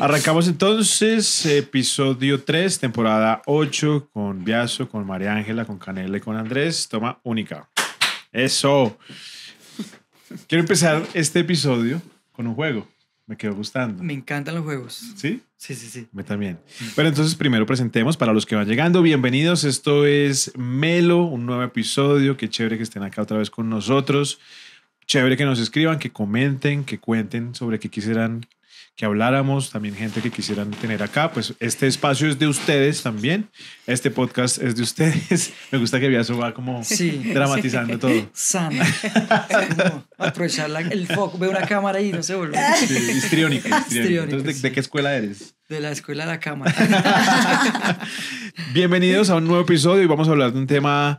Arrancamos entonces episodio 3, temporada 8, con Biaso, con María Ángela, con Canela y con Andrés. Toma única. Eso. Quiero empezar este episodio con un juego. Me quedó gustando. Me encantan los juegos. ¿Sí? Sí, sí, sí. Me también. Pero entonces primero presentemos para los que van llegando. Bienvenidos. Esto es Melo, un nuevo episodio. Qué chévere que estén acá otra vez con nosotros. Chévere que nos escriban, que comenten, que cuenten sobre qué quisieran que habláramos, también gente que quisieran tener acá. Pues este espacio es de ustedes también. Este podcast es de ustedes. Me gusta que Viazo va como dramatizando todo. Sana. aprovechar el foco, ve una cámara y no se vuelve. Sí, histriónico. Entonces, ¿de, qué escuela eres? De la escuela de la cámara Bienvenidos a un nuevo episodio y vamos a hablar de un tema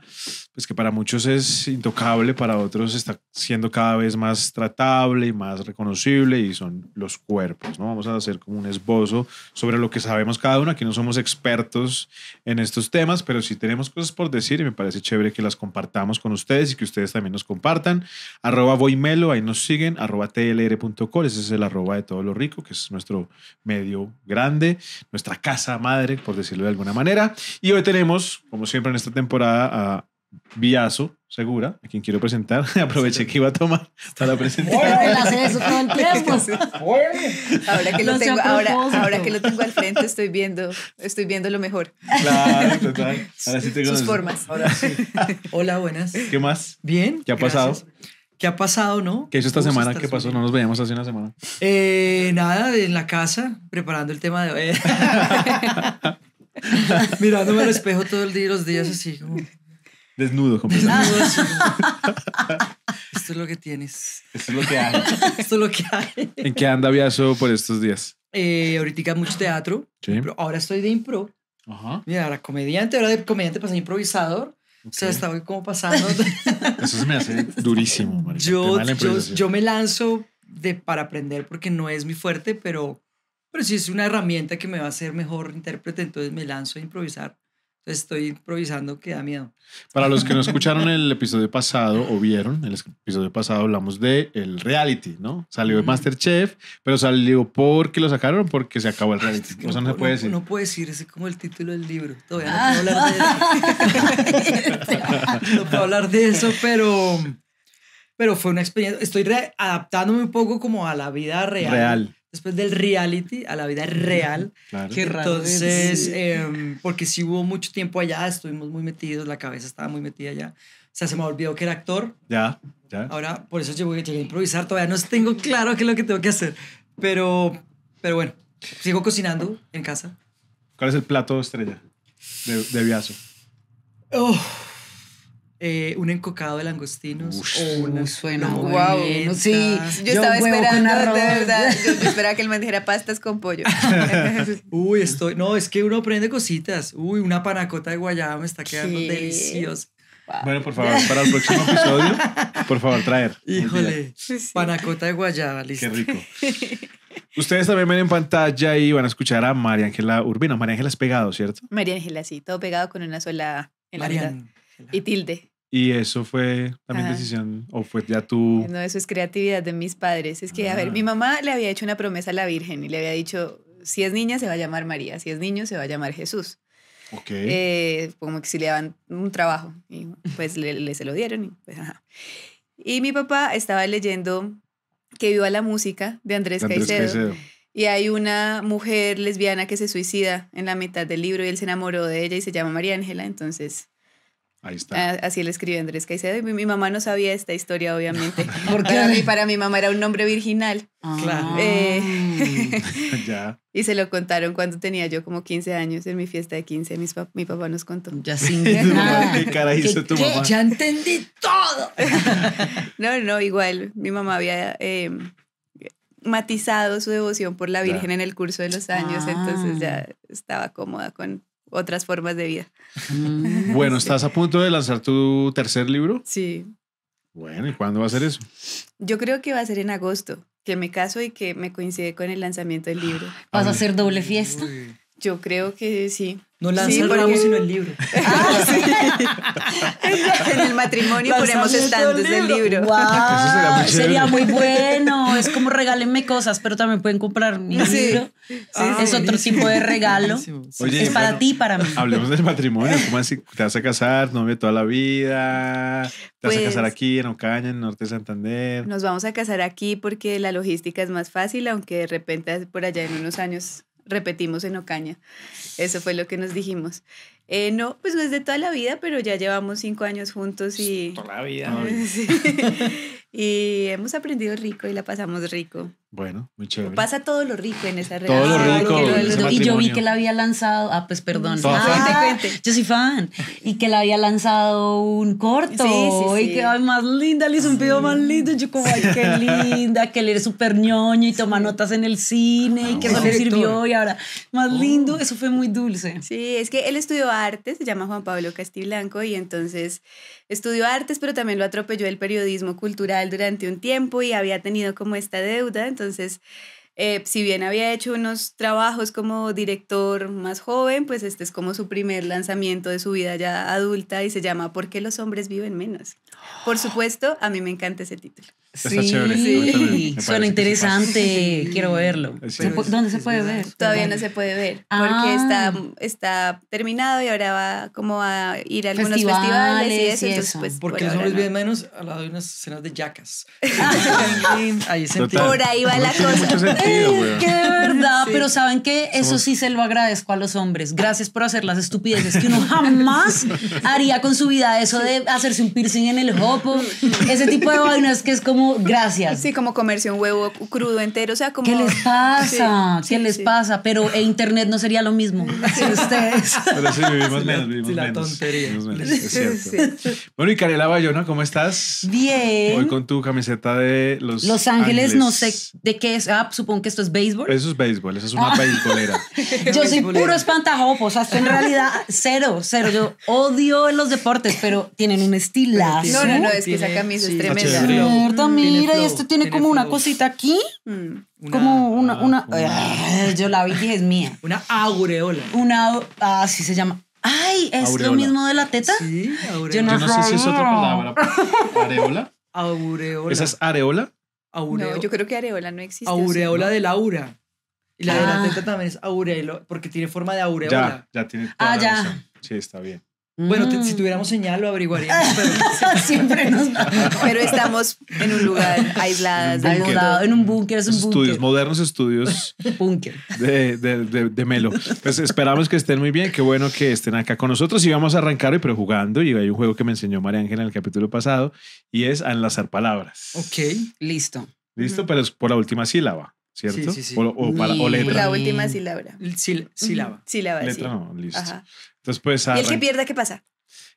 pues, que para muchos es intocable, para otros está siendo cada vez más tratable y más reconocible y son los cuerpos. ¿no? Vamos a hacer como un esbozo sobre lo que sabemos cada uno. Aquí no somos expertos en estos temas, pero sí tenemos cosas por decir y me parece chévere que las compartamos con ustedes y que ustedes también nos compartan. Arroba voymelo, ahí nos siguen, arroba tlr.co, ese es el arroba de todo lo rico, que es nuestro medio grande, nuestra casa madre, por decirlo de alguna manera. Y hoy tenemos, como siempre en esta temporada, a Villazo, segura, a quien quiero presentar. Aproveché que iba a tomar para presentar. ahora, que lo tengo, ahora, ahora, que lo tengo al frente, estoy viendo, estoy viendo lo mejor. Claro, total. Ahora sí tengo Sus formas. Hola, buenas. ¿Qué más? Bien. ¿Qué ha pasado? ¿Qué ha pasado, no? ¿Qué hizo esta semana? ¿Qué pasó? No nos veíamos hace una semana. Eh, nada, en la casa, preparando el tema de hoy. Mirándome al espejo todo el día los días así como... Desnudo, completamente. Esto es lo que tienes. Esto es lo que hay. Esto es lo que hay. ¿En qué anda Viaso por estos días? Eh, ahorita mucho teatro. Sí. Ahora estoy de impro. Ajá. Mira, era comediante, ahora de comediante pasé pues, a improvisador. O sea, como pasando. Eso se me hace durísimo, Yo, me lanzo de, para aprender porque no es mi fuerte, pero, pero sí es una herramienta que me va a hacer mejor intérprete, entonces me lanzo a improvisar estoy improvisando que da miedo. Para los que no escucharon el episodio pasado o vieron el episodio pasado, hablamos de el reality, ¿no? Salió de Masterchef, pero salió porque lo sacaron porque se acabó el reality. no, se puede decir. No puede decir, es como el título del libro. Todavía no puedo hablar de eso. no puedo hablar de eso, pero pero fue una experiencia. Estoy adaptándome un poco como a la vida real. Real después del reality a la vida real. Claro. Entonces, em, porque sí hubo mucho tiempo allá, estuvimos muy metidos, la cabeza estaba muy metida allá. O sea, se me olvidó que era actor. Ya, ya. Ahora, por eso llegué, llegué a improvisar, todavía no tengo claro qué es lo que tengo que hacer. Pero, pero bueno, sigo cocinando en casa. ¿Cuál es el plato estrella de, de Viazo? Oh. Eh, un encocado de langostinos Uf, o una suena no, sí yo, estaba esperando de verdad yo, esperaba que él me dijera pastas con pollo uy estoy no es que uno aprende cositas uy una panacota de guayaba me está quedando deliciosa Bueno, por favor, para el próximo episodio, por favor, traer. Híjole, panacota de guayaba, listo. Qué rico. Ustedes también ven en pantalla y van a escuchar a María Ángela Urbina. María Ángela es pegado, ¿cierto? María Ángela, sí, todo pegado con una sola en la Y tilde. Y eso fue también decisión, o fue ya tú. No, eso es creatividad de mis padres. Es que, a ver, mi ah. mamá le había hecho una promesa a la Virgen y le había dicho: si es niña, se va a llamar María, si es niño, se va a llamar Jesús. Eh, como que si le daban un trabajo. Y pues le, se lo dieron. Pues, y, mi papá estaba leyendo Que viva la música de Andrés, Caicedo. Y hay una mujer lesbiana que se suicida en la mitad del libro y él se enamoró de ella y se llama María Ángela. Entonces Ah, así le escribió Andrés Caicedo. mi, mamá no sabía esta historia, obviamente. Porque para mi mamá era un nombre virginal. Ah. Claro. ya. Y se lo contaron cuando tenía yo como 15 años en mi fiesta de 15. mi papá nos contó. Ya ¿Qué cara tu Ya entendí todo. no, no, igual. Mi mamá había. Eh, matizado su devoción por la Virgen en el curso de los años, ah. entonces ya estaba cómoda con otras formas de vida. Mm. Bueno, estás a punto de lanzar tu tercer libro. Sí. Bueno, ¿y cuándo va a ser eso? Yo creo que va a ser en agosto, que me caso y que me coincide con el lanzamiento del libro. ¿Vas a hacer doble fiesta? Yo creo que sí. No la sino el libro. Ah, en el matrimonio ponemos estantes del libro. sería, muy bueno. Es como regálenme cosas, pero también pueden comprar mi libro. es otro tipo de regalo. es para ti y para mí. Hablemos del matrimonio. ¿Cómo así? Te vas a casar, novia toda la vida. Te vas a casar pues aquí en Ocaña, en Norte de Santander. Nos vamos a casar aquí porque la logística es más fácil, aunque de repente por allá en unos años repetimos en Ocaña. Eso fue lo que nos dijimos. Eh, no, pues no es de toda la vida, pero ya llevamos cinco años juntos pues, y... Toda la vida. y hemos aprendido rico y la pasamos rico. Bueno, muy chévere. Pasa todo lo rico en esa relación. Todo lo rico. y yo vi que la había lanzado, ah, pues perdón. Ah, yo soy fan. Y que la había lanzado un corto. y que, ay, más linda, le hizo un video más lindo. Yo como, ay, qué linda, que le eres súper ñoño y toma notas en el cine y ah, que eso le sirvió y ahora, más oh. lindo. Eso fue muy dulce. Sí, es que él estudió arte, se llama Juan Pablo Blanco y entonces estudió artes, pero también lo atropelló el periodismo cultural durante un tiempo y había tenido como esta deuda, entonces eh, si bien había hecho unos trabajos como director más joven, pues este es como su primer lanzamiento de su vida ya adulta y se llama ¿Por qué los hombres viven menos? Por supuesto, a mí me encanta ese título. Sí, suena interesante. Quiero verlo. ¿Dónde se puede ver? Todavía no se puede ver ah. porque está, está terminado y ahora va como a ir a algunos festivales, y eso. pues, los hombres viven menos al lado de unas escenas de yacas. ahí por ahí va la cosa que verdad, pero ¿saben que Eso sí se lo agradezco a los hombres. Gracias por hacer las estupideces que uno jamás haría con su vida. Eso de hacerse un piercing en el hopo, ese tipo de vainas que es como gracias. Sí, como comerse un huevo crudo entero, o sea, como... ¿Qué les pasa? ¿Qué les pasa? Pero en internet no sería lo mismo sin ustedes. Pero sí, vivimos menos, vivimos la tontería. es cierto. Bueno, y Carela Bayona, ¿cómo estás? Bien. Hoy con tu camiseta de Los, los Ángeles, no sé de qué es. Ah, supongo que esto es béisbol. Eso es béisbol, eso es una ah. béisbolera. yo soy puro o sea, en realidad cero, cero. Yo odio los deportes, pero tienen un estilazo. No, no, no, es que esa camisa es tremenda. mira, y esto tiene, como una cosita aquí. Mm. como una, una, ah, yo la vi y dije es mía. Una aureola. Una, ah, así se llama. Ay, es lo mismo de la teta. Yo no, yo sé si es otra palabra. Areola. Aureola. ¿Esa es areola? no, yo creo que areola no existe. Aureola de Laura. Y la de la ah. teta también es aureola, porque tiene forma de aureola. Ya, ya tiene. Ah, toda ah, ya. Sí, está bien. Bueno, si mm. tuviéramos señal lo averiguaríamos. Pero... estamos en un lugar aislado, en un búnker. Es un estudios, modernos estudios. búnker. De, de, de, Melo. Pues esperamos que estén muy bien. Qué bueno que estén acá con nosotros. Y vamos a arrancar hoy, pero jugando. Y hay un juego que me enseñó María Ángela en el capítulo pasado y es enlazar palabras. Ok, listo. Listo, pero es por la última sílaba. ¿cierto? Sí, sí, O, o, para, o, letra. La última sílaba. Sí, sílaba. Sílaba, letra no, listo. Ajá. Entonces, pues. ¿Y el que pierda qué pasa?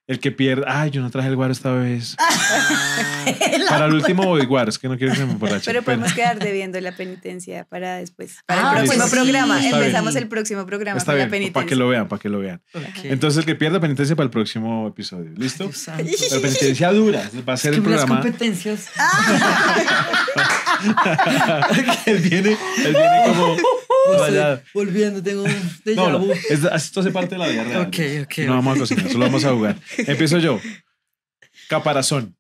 El que pierda. Ay, yo no traje el guaro esta vez. Ah. para el último bodyguard, es que no quiero que me emborrache. Pero podemos quedar debiendo la penitencia para después. Para el ah, próximo programa. Empezamos el próximo programa para la penitencia. Para que lo vean, para que lo vean. Entonces, el que pierda penitencia para el próximo episodio. ¿Listo? la penitencia dura. Va a ser es que el programa. Las competencias. él, viene, él viene como volviendo, tengo un déjà esto hace parte de la vida real. Ok, ok. No vamos a cocinar, solo vamos a jugar. Empiezo yo. Caparazón.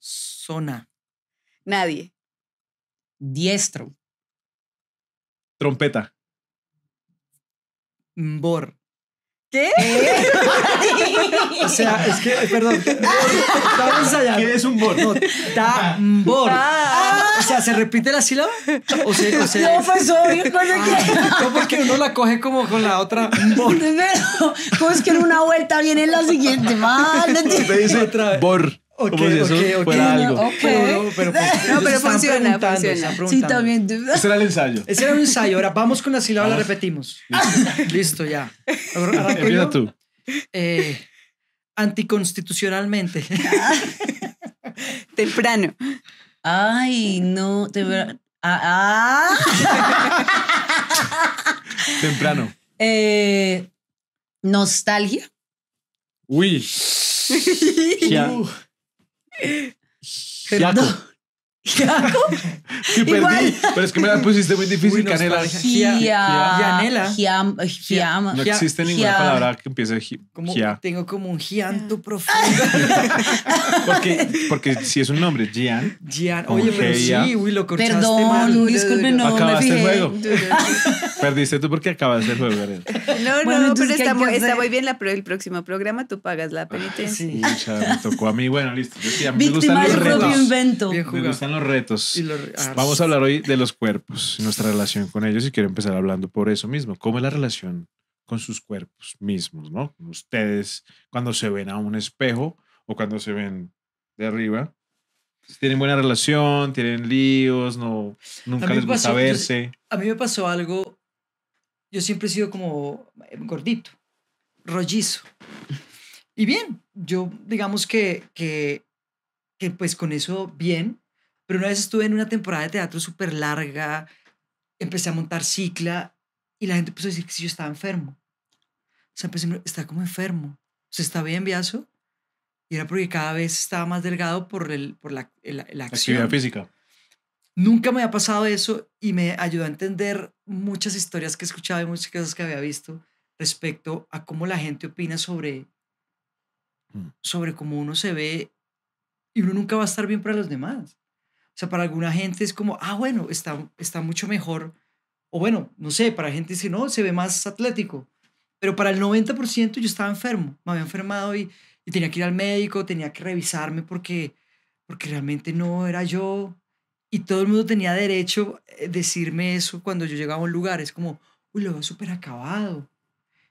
Zona. Nadie. Diestro. Trompeta. Bor o sea, es que, perdón, ¿Qué es un bor? No, tambor. Ah. O sea, ¿se repite la sílaba? O sea, o sea, no, pues obvio, es ah, que... uno la coge como con la otra. ¿cómo es que en una vuelta viene la siguiente? Mal. Te dice otra Bor. Ok, Como si eso okay, algo. Pero, pues, no, pero funciona, Sí, también. Ese era el ensayo. Ese era el ensayo. Ahora vamos con la sílaba, la repetimos. Listo, ya. Empieza tú. Eh, anticonstitucionalmente. Temprano. Ay, no. Ah, ah. Temprano. Temprano. Eh, nostalgia. Uy. Ya. 啥都。¿Yaco? Sí, perdí. Pero es que me la pusiste muy difícil, Canela. Gianela. Giam. No existe ninguna palabra que empiece a Gia. Tengo como un gianto profundo. porque, porque si es un nombre, Gian. Gian. Oye, pero sí, uy, lo cortaste Perdón, mal. disculpen, no Acabaste me fijé. el juego. Perdiste tú porque acabaste el juego, No, no, pero está, muy, bien la, el próximo programa. Tú pagas la ah, penitencia. Sí, ya me tocó a mí. Bueno, listo. me gustan los Invento. Me gustan retos. Ah, Vamos a hablar hoy de los cuerpos y nuestra relación con ellos y quiero empezar hablando por eso mismo. ¿Cómo es la relación con sus cuerpos mismos, no? ustedes, cuando se ven a un espejo o cuando se ven de arriba. Tienen buena relación, tienen líos, no, nunca les gusta verse. a mí me pasó algo, yo siempre he sido como eh, gordito, rollizo. Y bien, yo digamos que, que, que pues con eso bien, pero una vez estuve en una temporada de teatro súper larga, empecé a montar cicla y la gente empezó a decir que si yo estaba enfermo. O sea, empecé, está como enfermo. ¿Se está bien, viazo Y era porque cada vez estaba más delgado por, el, por la, acción. actividad física. Nunca me había pasado eso y me ayudó a entender muchas historias que escuchaba y muchas cosas que había visto respecto a cómo la gente opina sobre, mm. sobre cómo uno se ve y uno nunca va a estar bien para los demás. O sea, para alguna gente es como, ah, bueno, está, está mucho mejor. O bueno, no sé, para gente dice, no, se ve más atlético. Pero para el 90% yo estaba enfermo, me había enfermado y, tenía que ir al médico, tenía que revisarme porque, porque realmente no era yo. Y todo el mundo tenía derecho a eh, decirme eso cuando yo llegaba a un lugar. Es como, uy, lo veo súper acabado.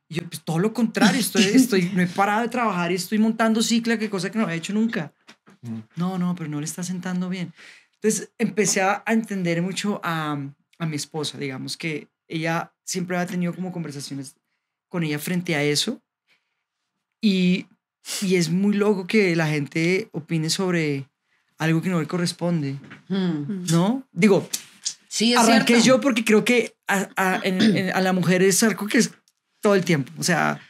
Y yo, pues todo lo contrario, estoy, estoy, no he parado de trabajar y estoy montando cicla, que cosa que no había hecho nunca. Mm. No, no, pero no le está sentando bien. Entonces empecé a entender mucho a, a mi esposa, digamos que ella siempre ha tenido como conversaciones con ella frente a eso. Y, y, es muy loco que la gente opine sobre algo que no le corresponde. Mm. ¿No? Digo, sí, es arranqué que yo porque creo que a, a, a, la mujer es algo que es todo el tiempo. O sea,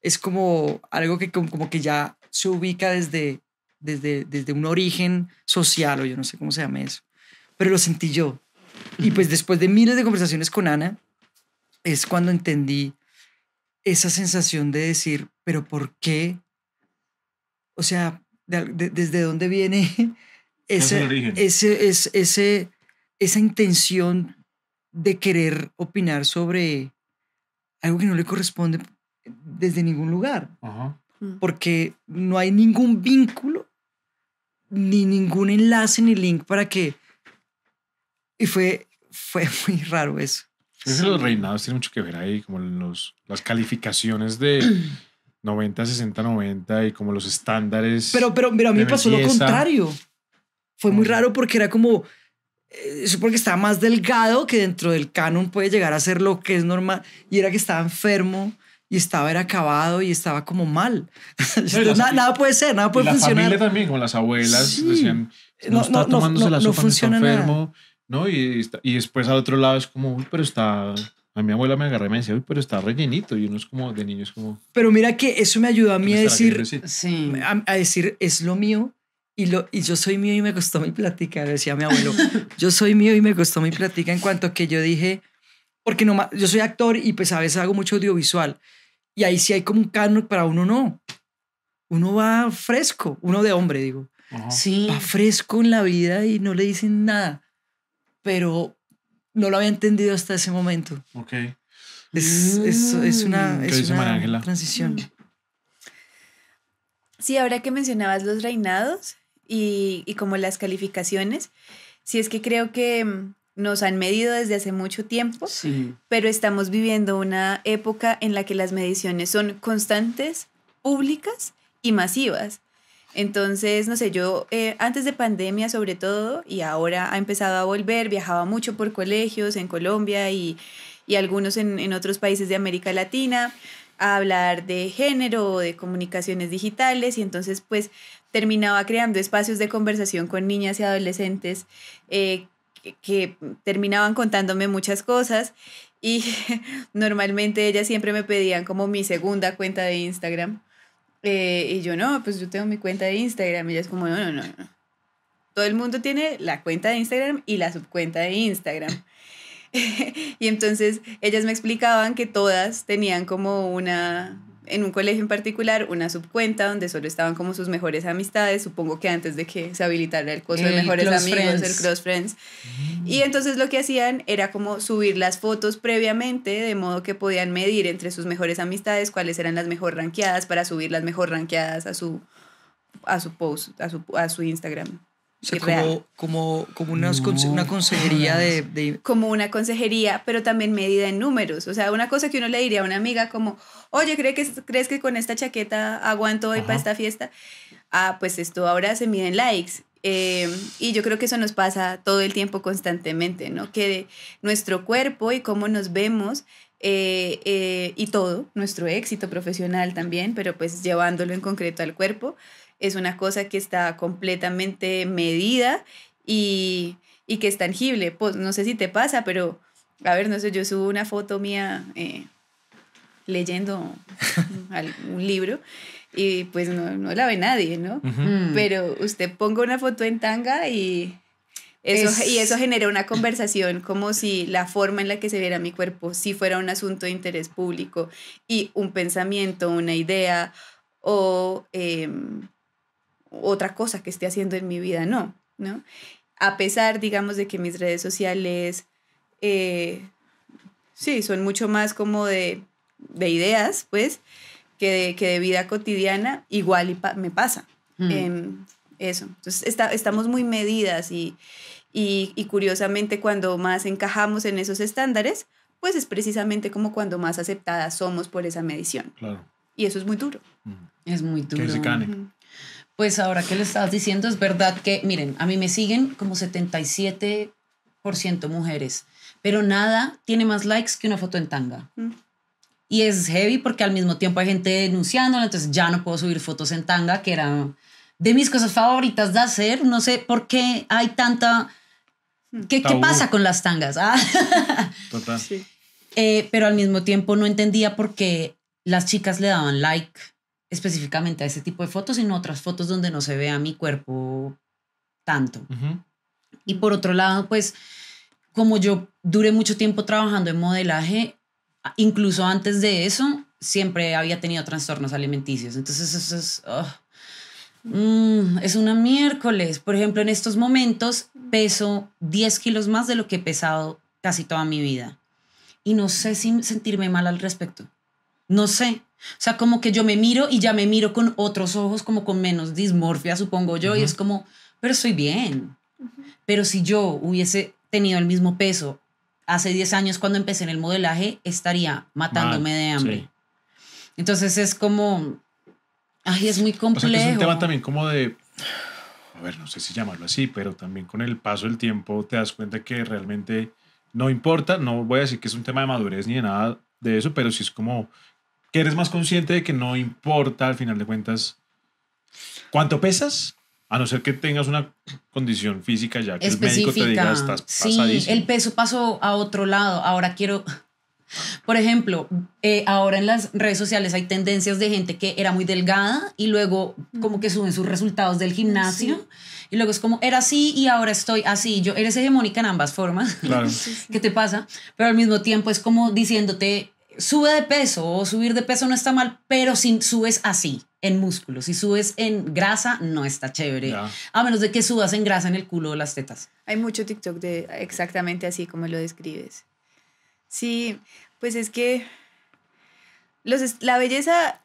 es como algo que como que ya se ubica desde desde, desde un origen social o yo no sé cómo se llama eso, pero lo sentí yo. Y pues después de miles de conversaciones con Ana, es cuando entendí esa sensación de decir, pero ¿por qué? O sea, ¿desde dónde viene ese, ese, es ese, esa intención de querer opinar sobre algo que no le corresponde desde ningún lugar? Mm. Porque no hay ningún vínculo ni ningún enlace ni link para que... Y fue, fue muy raro eso. Es los reinados tiene mucho que ver ahí, como los, las calificaciones de 90, 60, 90 y como los estándares. Pero, pero, pero a mí pasó lo contrario. Fue muy raro porque era como, eh, eso porque estaba más delgado que dentro del canon puede llegar a ser lo que es normal y era que estaba enfermo y estaba era acabado y estaba como mal. nada, nada puede ser, nada puede y la funcionar. La familia también, con las abuelas, decían, no, está tomándose la sopa, está enfermo, ¿no? Y, y, después al otro lado es como, uy, pero está... A mi abuela me agarré y me decía, uy, pero está rellenito. Y uno es como, de niño es como... Pero mira que eso me ayudó a mí a decir, sí. a, decir, es lo mío, y, lo, y yo soy mío y me costó mi plática, decía mi abuelo. Yo soy mío y me costó mi plática en cuanto que yo dije, porque no, yo soy actor y pues a veces hago mucho audiovisual. Y ahí sí hay como un canon, para uno no. Uno va fresco, uno de hombre, digo. Sí. Va fresco en la vida y no le dicen nada. Pero no lo había entendido hasta ese momento. Ok. Es, es, es una, mm. es una transición. Mm. Sí, ahora que mencionabas los reinados y, y como las calificaciones, sí es que creo que mm, nos han medido desde hace mucho tiempo, pero estamos viviendo una época en la que las mediciones son constantes, públicas y masivas. Entonces, no sé, yo eh, antes de pandemia sobre todo, y ahora ha empezado a volver, viajaba mucho por colegios en Colombia y, algunos en, otros países de América Latina a hablar de género de comunicaciones digitales y entonces pues terminaba creando espacios de conversación con niñas y adolescentes eh, que, terminaban contándome muchas cosas y normalmente ellas siempre me pedían como mi segunda cuenta de Instagram. Eh, y yo no, pues yo tengo mi cuenta de Instagram. Y ellas como, no, no, no, no. Todo el mundo tiene la cuenta de Instagram y la subcuenta de Instagram. y entonces ellas me explicaban que todas tenían como una, en un colegio en particular una subcuenta donde solo estaban como sus mejores amistades, supongo que antes de que se habilitara el curso de mejores amigos, el cross friends. Mm. Y entonces lo que hacían era como subir las fotos previamente, de modo que podían medir entre sus mejores amistades cuáles eran las mejor ranqueadas para subir las mejor ranqueadas a su, a su post, a su, a su Instagram. O sea, como, como, una consejería de, Como una consejería, pero también medida en números. O sea, una cosa que uno le diría a una amiga como, oye, ¿crees que, crees que con esta chaqueta aguanto hoy para esta fiesta? Ah, pues esto ahora se mide en likes. Eh, y yo creo que eso nos pasa todo el tiempo constantemente, ¿no? Que nuestro cuerpo y cómo nos vemos eh, eh, y todo, nuestro éxito profesional también, pero pues llevándolo en concreto al cuerpo, es una cosa que está completamente medida y, que es tangible. Pues, no sé si te pasa, pero a ver, no sé, yo subo una foto mía eh, leyendo un libro y pues no, no, la ve nadie, ¿no? Mm. Pero usted ponga una foto en tanga y eso, y eso genera una conversación como si la forma en la que se viera mi cuerpo sí fuera un asunto de interés público y un pensamiento, una idea o... Em, otra cosa que esté haciendo en mi vida, no, ¿no? A pesar, digamos, de que mis redes sociales, eh, sí, son mucho más como de, ideas, pues, que de, que de, vida cotidiana, igual me pasa. Mm. Em, eso. Entonces, estamos muy medidas y, y, curiosamente cuando más encajamos en esos estándares, pues es precisamente como cuando más aceptadas somos por esa medición. Claro. Y eso es muy duro. Es muy duro. Pues ahora que le estás diciendo, es verdad que, miren, a mí me siguen como 77% mujeres, pero nada tiene más likes que una foto en tanga. Mm. Y es heavy porque al mismo tiempo hay gente denunciándola, entonces ya no puedo subir fotos en tanga, que era de mis cosas favoritas de hacer. No sé por qué hay tanta... Mm. ¿Qué, ¿qué pasa con las tangas? Ah. Eh, pero al mismo tiempo no entendía por qué las chicas le daban like específicamente a ese tipo de fotos, sino otras fotos donde no se vea mi cuerpo tanto. Y por otro lado, pues como yo duré mucho tiempo trabajando en modelaje, incluso antes de eso, siempre había tenido trastornos alimenticios. Entonces eso es... Ah, mm, es una miércoles. Por ejemplo, en estos momentos peso 10 kilos más de lo que he pesado casi toda mi vida. Y no sé si sentirme mal al respecto. No sé. O sea, como que yo me miro y ya me miro con otros ojos, como con menos dismorfia, supongo yo, y es como, pero estoy bien. Pero si yo hubiese tenido el mismo peso hace 10 años cuando empecé en el modelaje, estaría matándome de hambre. Entonces es como, ay, es muy complejo. es un tema también como de, a ver, no sé si llamarlo así, pero también con el paso del tiempo te das cuenta que realmente no importa, no voy a decir que es un tema de madurez ni de nada de eso, pero sí es como que eres más consciente de que no importa al final de cuentas cuánto pesas, a no ser que tengas una condición física ya que Específica. el médico te diga estás pasadísimo. Sí, el peso pasó a otro lado. Ahora quiero, por ejemplo, eh, ahora en las redes sociales hay tendencias de gente que era muy delgada y luego como que suben sus resultados del gimnasio y luego es como era así y ahora estoy así. Yo eres hegemónica en ambas formas. Claro. ¿Qué te pasa? Pero al mismo tiempo es como diciéndote sube de peso o subir de peso no está mal, pero si subes así, en músculo, si subes en grasa, no está chévere. A menos de que subas en grasa en el culo o las tetas. Hay mucho TikTok de exactamente así como lo describes. Sí, pues es que la belleza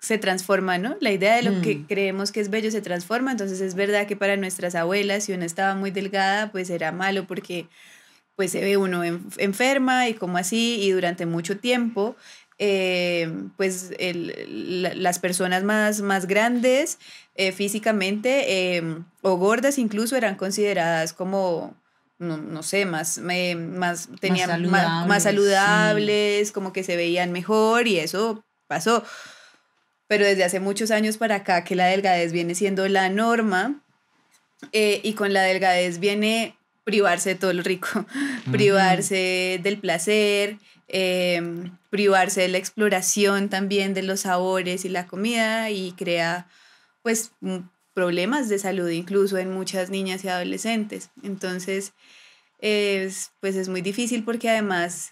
se transforma, ¿no? La idea de lo que mm. creemos que es bello se transforma, entonces es verdad que para nuestras abuelas si una estaba muy delgada, pues era malo porque pues se ve uno enferma y como así, y durante mucho tiempo, eh, pues las personas más, más grandes eh, físicamente em, o gordas incluso eran consideradas como, no, sé, eh, más, más, tenían, más saludables, como que se veían mejor y eso pasó. Pero desde hace muchos años para acá que la delgadez viene siendo la norma y con la delgadez viene privarse de todo lo rico, privarse del placer, em, privarse de la exploración también de los sabores y la comida y crea pues problemas de salud incluso en muchas niñas y adolescentes. Entonces, es, pues es muy difícil porque además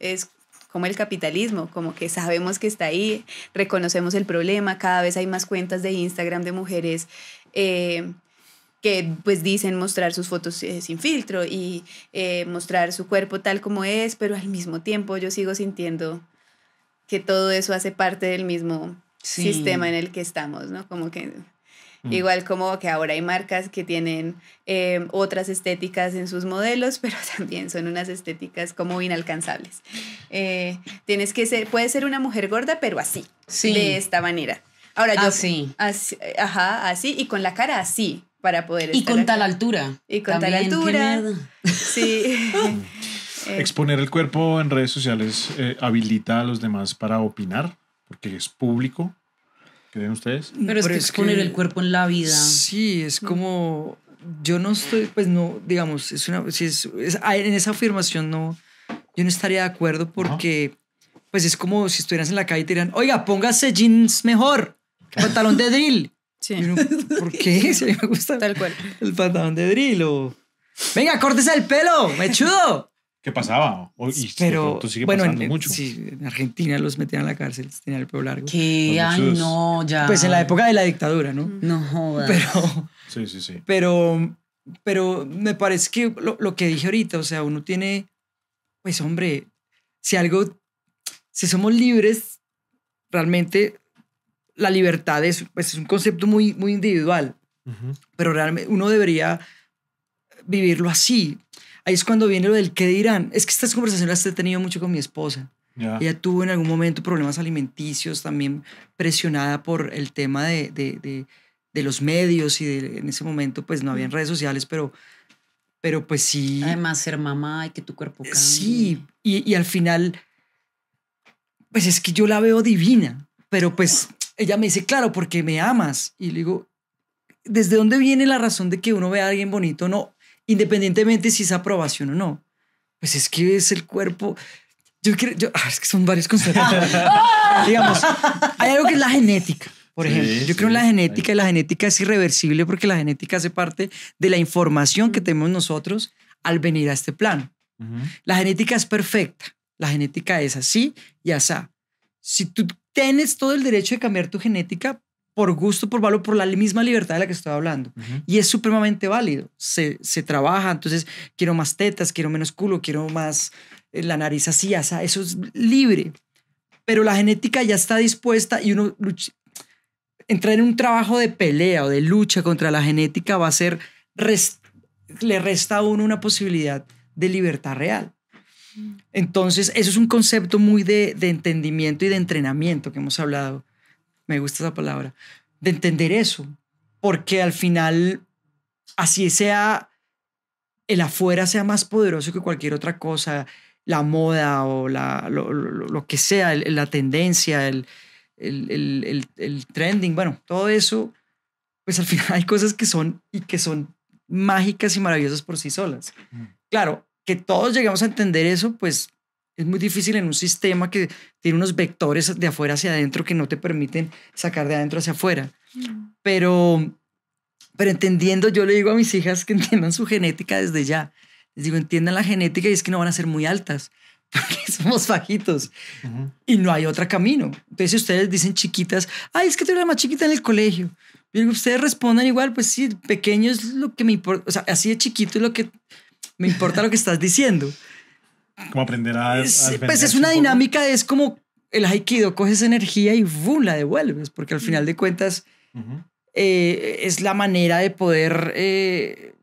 es como el capitalismo, como que sabemos que está ahí, reconocemos el problema, cada vez hay más cuentas de Instagram de mujeres em, que pues dicen mostrar sus fotos eh, sin filtro y eh, mostrar su cuerpo tal como es, pero al mismo tiempo yo sigo sintiendo que todo eso hace parte del mismo sistema en el que estamos, ¿no? Como que mm. igual como que ahora hay marcas que tienen eh, otras estéticas en sus modelos, pero también son unas estéticas como inalcanzables. tienes que ser, puedes ser una mujer gorda, pero así, de esta manera. Ahora ah, yo así. así, ajá, así y con la cara así para poder y con tal altura y con tal altura sí exponer el cuerpo en redes sociales eh, habilita a los demás para opinar porque es público ¿Qué ven ustedes pero es que exponer el cuerpo en la vida sí es como yo no estoy pues no digamos es una si es, ah, en esa afirmación no yo no estaría de acuerdo porque pues es como si estuvieras en la calle y te dirían oiga póngase jeans mejor pantalón de drill Sí. ¿Por qué? Si me gusta Tal cual. el pantalón de drilo. Venga, córtese el pelo, mechudo. ¿Qué pasaba? Pero bueno, en, en Argentina los metían a la cárcel, tenían el pelo largo. ¿Qué? no, ya. Pues en la época de la dictadura, ¿no? Mm. No jodas. Pero... Sí, sí, sí. Pero, pero me parece que lo, lo que dije ahorita, o sea, uno tiene... Pues hombre, si algo... Si somos libres, realmente la libertad pues, es, un concepto muy, muy individual, pero realmente uno debería vivirlo así. Ahí es cuando viene lo del qué dirán. Es que estas conversaciones las he tenido mucho con mi esposa. Ella tuvo en algún momento problemas alimenticios, también presionada por el tema de, los medios y en ese momento pues no había redes sociales, pero, pero pues sí. Además ser mamá y que tu cuerpo eh, cambie. Sí, y al final pues es que yo la veo divina, pero pues ella me dice, claro, porque me amas. Y le digo, ¿desde dónde viene la razón de que uno vea a alguien bonito o no? Independientemente si es aprobación o no. Pues es que es el cuerpo. Yo creo... yo, ah, es que son varios conceptos. Digamos, hay algo que es la genética. Por ejemplo, yo creo en la genética y la genética es irreversible porque la genética hace parte de la información que tenemos nosotros al venir a este plano. La genética es perfecta, la genética es así y asá, si tú tienes todo el derecho de cambiar tu genética por gusto, por valor, por la misma libertad de la que estoy hablando. Y es supremamente válido. Se, se, trabaja, entonces quiero más tetas, quiero menos culo, quiero más eh, la nariz así, sea Eso es libre. Pero la genética ya está dispuesta y uno entrar en un trabajo de pelea o de lucha contra la genética va a ser, le resta a uno una posibilidad de libertad real. Entonces, eso es un concepto muy de, de entendimiento y de entrenamiento que hemos hablado. Me gusta esa palabra. De entender eso. Porque al final, así sea, el afuera sea más poderoso que cualquier otra cosa, la moda o la, lo, lo, lo que sea, la tendencia, el, el, el, trending, bueno, todo eso, pues al final hay cosas que son y que son mágicas y maravillosas por sí solas. Claro, que todos lleguemos a entender eso, pues es muy difícil en un sistema que tiene unos vectores de afuera hacia adentro que no te permiten sacar de adentro hacia afuera. Mm. Pero, pero entendiendo, yo le digo a mis hijas que entiendan su genética desde ya. Les digo, entiendan la genética y es que no van a ser muy altas porque somos fajitos y no hay otro camino. Entonces, ustedes dicen chiquitas, ay, es que tú más chiquita en el colegio. Y ustedes respondan igual, pues sí, pequeño es lo que me importa, o sea, así de chiquito es lo que me importa lo que estás diciendo. Como aprender a... pues es una dinámica, es como el haikido, coges energía y boom la devuelves, porque al final de cuentas eh, es la manera de poder eh,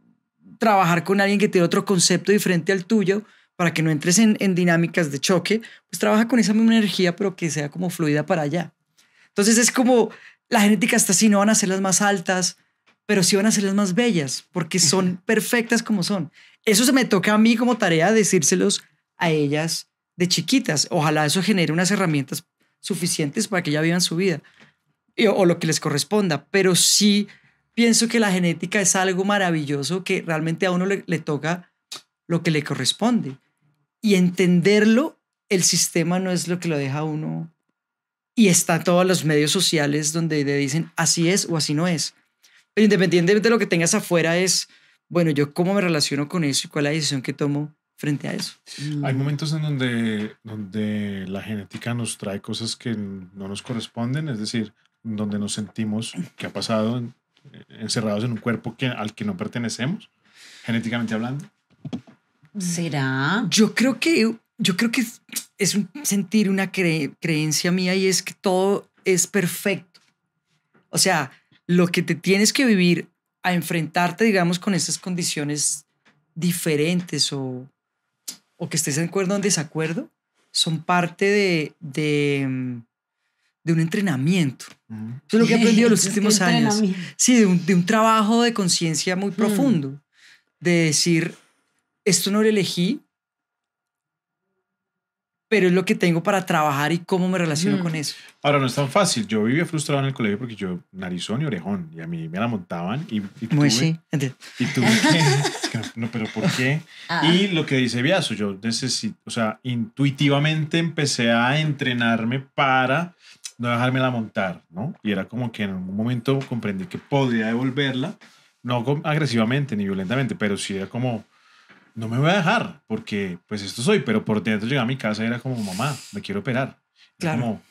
trabajar con alguien que tiene otro concepto diferente al tuyo para que no entres en, en, dinámicas de choque, pues trabaja con esa misma energía, pero que sea como fluida para allá. Entonces es como la genética está así, no van a ser las más altas, pero sí van a ser las más bellas, porque son perfectas como son. Eso se me toca a mí como tarea decírselos a ellas de chiquitas. Ojalá eso genere unas herramientas suficientes para que ya vivan su vida o lo que les corresponda. Pero sí pienso que la genética es algo maravilloso que realmente a uno le, toca lo que le corresponde. Y entenderlo, el sistema no es lo que lo deja uno. Y está todos los medios sociales donde le dicen así es o así no es. Pero independientemente de lo que tengas afuera es bueno, yo cómo me relaciono con eso y cuál es la decisión que tomo frente a eso. Mm. Hay momentos en donde, donde la genética nos trae cosas que no nos corresponden, es decir, donde nos sentimos que ha pasado encerrados en un cuerpo que, al que no pertenecemos, genéticamente hablando. ¿Será? Yo creo que, yo creo que es un sentir una creencia mía y es que todo es perfecto. O sea, lo que te tienes que vivir a enfrentarte, digamos, con esas condiciones diferentes o, o que estés en acuerdo o en desacuerdo, son parte de, de, mm, de un entrenamiento. Mm. Eso es lo que he aprendido en los últimos años. Sí, de un, trabajo de conciencia muy mm. profundo, de decir, esto no lo elegí, pero es lo que tengo para trabajar y cómo me relaciono con eso. Ahora no es tan fácil. Yo vivía frustrado en el colegio porque yo narizón y orejón y a mí me la montaban y, tuve, Muy sí. Y tuve que, no, pero ¿por qué? Ah. Y lo que dice Biaso, yo necesito, o sea, intuitivamente empecé a entrenarme para no dejarme la montar, ¿no? Y era como que en algún momento comprendí que podía devolverla, no agresivamente ni violentamente, pero sí era como, no me voy a dejar porque pues esto soy, pero por dentro llegué a mi casa y era como, mamá, me quiero operar. Claro. Como,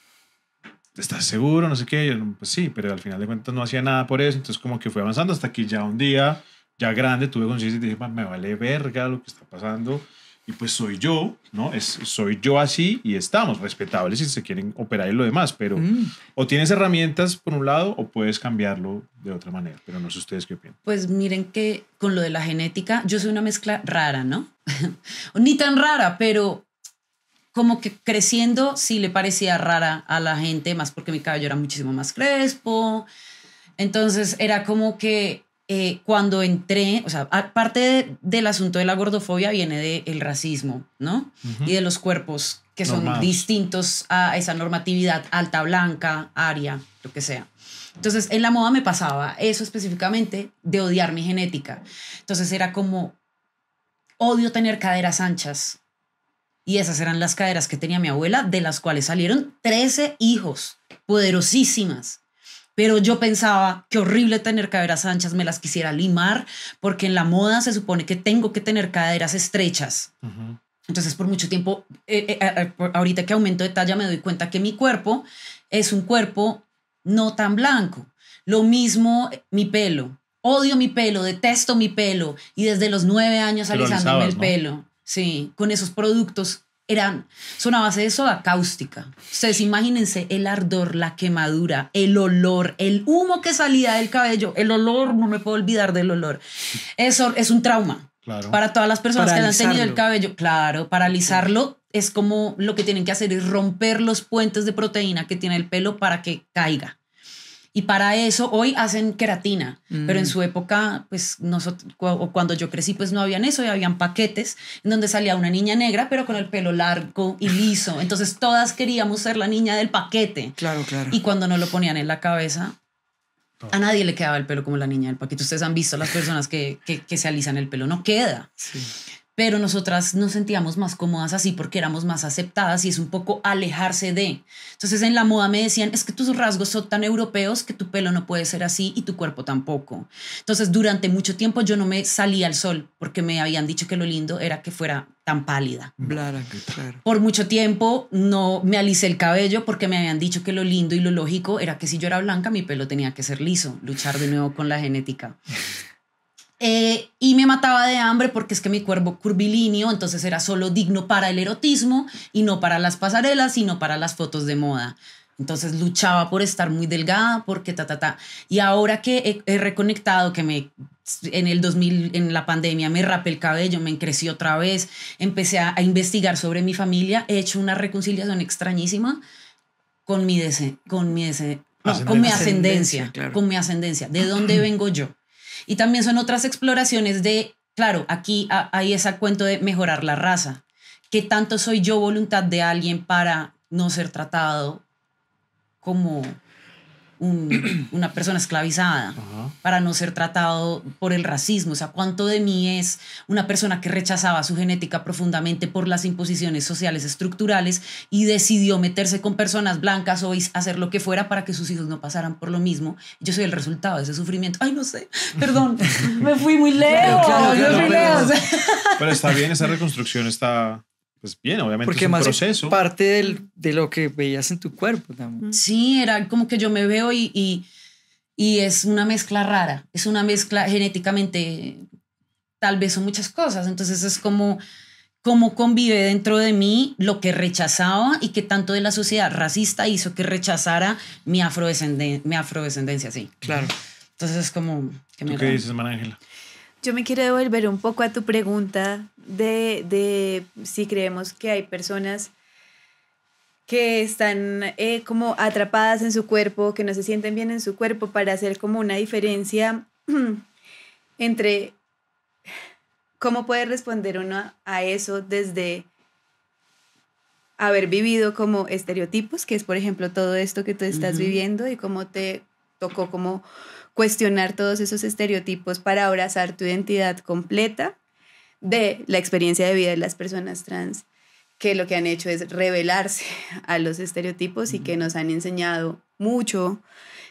¿estás seguro? No sé qué. Yo, pues sí, pero al final de cuentas no hacía nada por eso. Entonces como que fue avanzando hasta que ya un día, ya grande, tuve conciencia y dije, me vale verga lo que está pasando. Y pues soy yo, ¿no? Es, soy yo así y estamos respetables si se quieren operar y lo demás, pero mm. o tienes herramientas por un lado o puedes cambiarlo de otra manera, pero no sé ustedes qué opinan. Pues miren que con lo de la genética, yo soy una mezcla rara, ¿no? Ni tan rara, pero como que creciendo sí le parecía rara a la gente, más porque mi cabello era muchísimo más crespo. Entonces era como que eh, cuando entré, o sea, aparte del asunto de la gordofobia viene del el racismo, ¿no? Y de los cuerpos que son distintos a esa normatividad alta, blanca, aria, lo que sea. Entonces, en la moda me pasaba eso específicamente de odiar mi genética. Entonces era como, odio tener caderas anchas, y esas eran las caderas que tenía mi abuela, de las cuales salieron 13 hijos, poderosísimas. Pero yo pensaba, que horrible tener caderas anchas, me las quisiera limar, porque en la moda se supone que tengo que tener caderas estrechas. Entonces, por mucho tiempo, eh, eh, eh, ahorita que aumento de talla, me doy cuenta que mi cuerpo es un cuerpo no tan blanco. Lo mismo mi pelo. Odio mi pelo, detesto mi pelo y desde los nueve años alisándome el pelo. Sí, con esos productos eran, son a base de soda cáustica. Ustedes imagínense el ardor, la quemadura, el olor, el humo que salía del cabello, el olor, no me puedo olvidar del olor. Eso es un trauma para todas las personas que han tenido el cabello. Claro, paralizarlo es como lo que tienen que hacer es romper los puentes de proteína que tiene el pelo para que caiga. Y para eso hoy hacen queratina, pero en mm. su época, pues nosotros, cuando yo crecí, pues no habían eso y habían paquetes en donde salía una niña negra, pero con el pelo largo y liso. Entonces todas queríamos ser la niña del paquete. Claro, claro. Y cuando no lo ponían en la cabeza, a nadie le quedaba el pelo como la niña del paquete. Ustedes han visto las personas que, se alisan el pelo, no queda. Sí pero nosotras nos sentíamos más cómodas así porque éramos más aceptadas y es un poco alejarse de. Entonces en la moda me decían, es que tus rasgos son tan europeos que tu pelo no puede ser así y tu cuerpo tampoco. Entonces durante mucho tiempo yo no me salía al sol porque me habían dicho que lo lindo era que fuera tan pálida. Por mucho tiempo no me alicé el cabello porque me habían dicho que lo lindo y lo lógico era que si yo era blanca mi pelo tenía que ser liso, luchar de nuevo con la genética. Eh, y me mataba de hambre porque es que mi cuerpo curvilíneo entonces era solo digno para el erotismo y no para las pasarelas, sino para las fotos de moda. Entonces luchaba por estar muy delgada, porque ta, ta, ta. Y ahora que he, reconectado, que me en el 2000, en la pandemia, me rapé el cabello, me crecí otra vez, empecé a, investigar sobre mi familia, he hecho una reconciliación extrañísima con mi, con mi, con mi ascendencia, con mi ascendencia, de dónde vengo yo y también son otras exploraciones de, claro, aquí hay ese cuento de mejorar la raza. ¿Qué tanto soy yo voluntad de alguien para no ser tratado como una persona esclavizada, para no ser tratado por el racismo. O sea, ¿cuánto de mí es una persona que rechazaba su genética profundamente por las imposiciones sociales estructurales y decidió meterse con personas blancas o hacer lo que fuera para que sus hijos no pasaran por lo mismo? Yo soy el resultado de ese sufrimiento. Ay, no sé, perdón, me fui muy lejos. pero, está bien, esa reconstrucción está pues bien, obviamente Porque es un más Es parte de lo que veías en tu cuerpo Sí, era como que yo me veo y, y, es una mezcla rara, es una mezcla genéticamente, tal vez son muchas cosas, entonces es como cómo convive dentro de mí lo que rechazaba y que tanto de la sociedad racista hizo que rechazara mi, afrodescendencia, mi afrodescendencia, sí. Claro. Entonces es como... ¿Qué, qué dices, María Yo me quiero devolver un poco a tu pregunta de, si creemos que hay personas que están eh, como atrapadas en su cuerpo, que no se sienten bien en su cuerpo, para hacer como una diferencia entre cómo puede responder uno a eso desde haber vivido como estereotipos, que es por ejemplo todo esto que tú estás viviendo y cómo te tocó como cuestionar todos esos estereotipos para abrazar tu identidad completa de la experiencia de vida de las personas trans, que lo que han hecho es revelarse a los estereotipos y que nos han enseñado mucho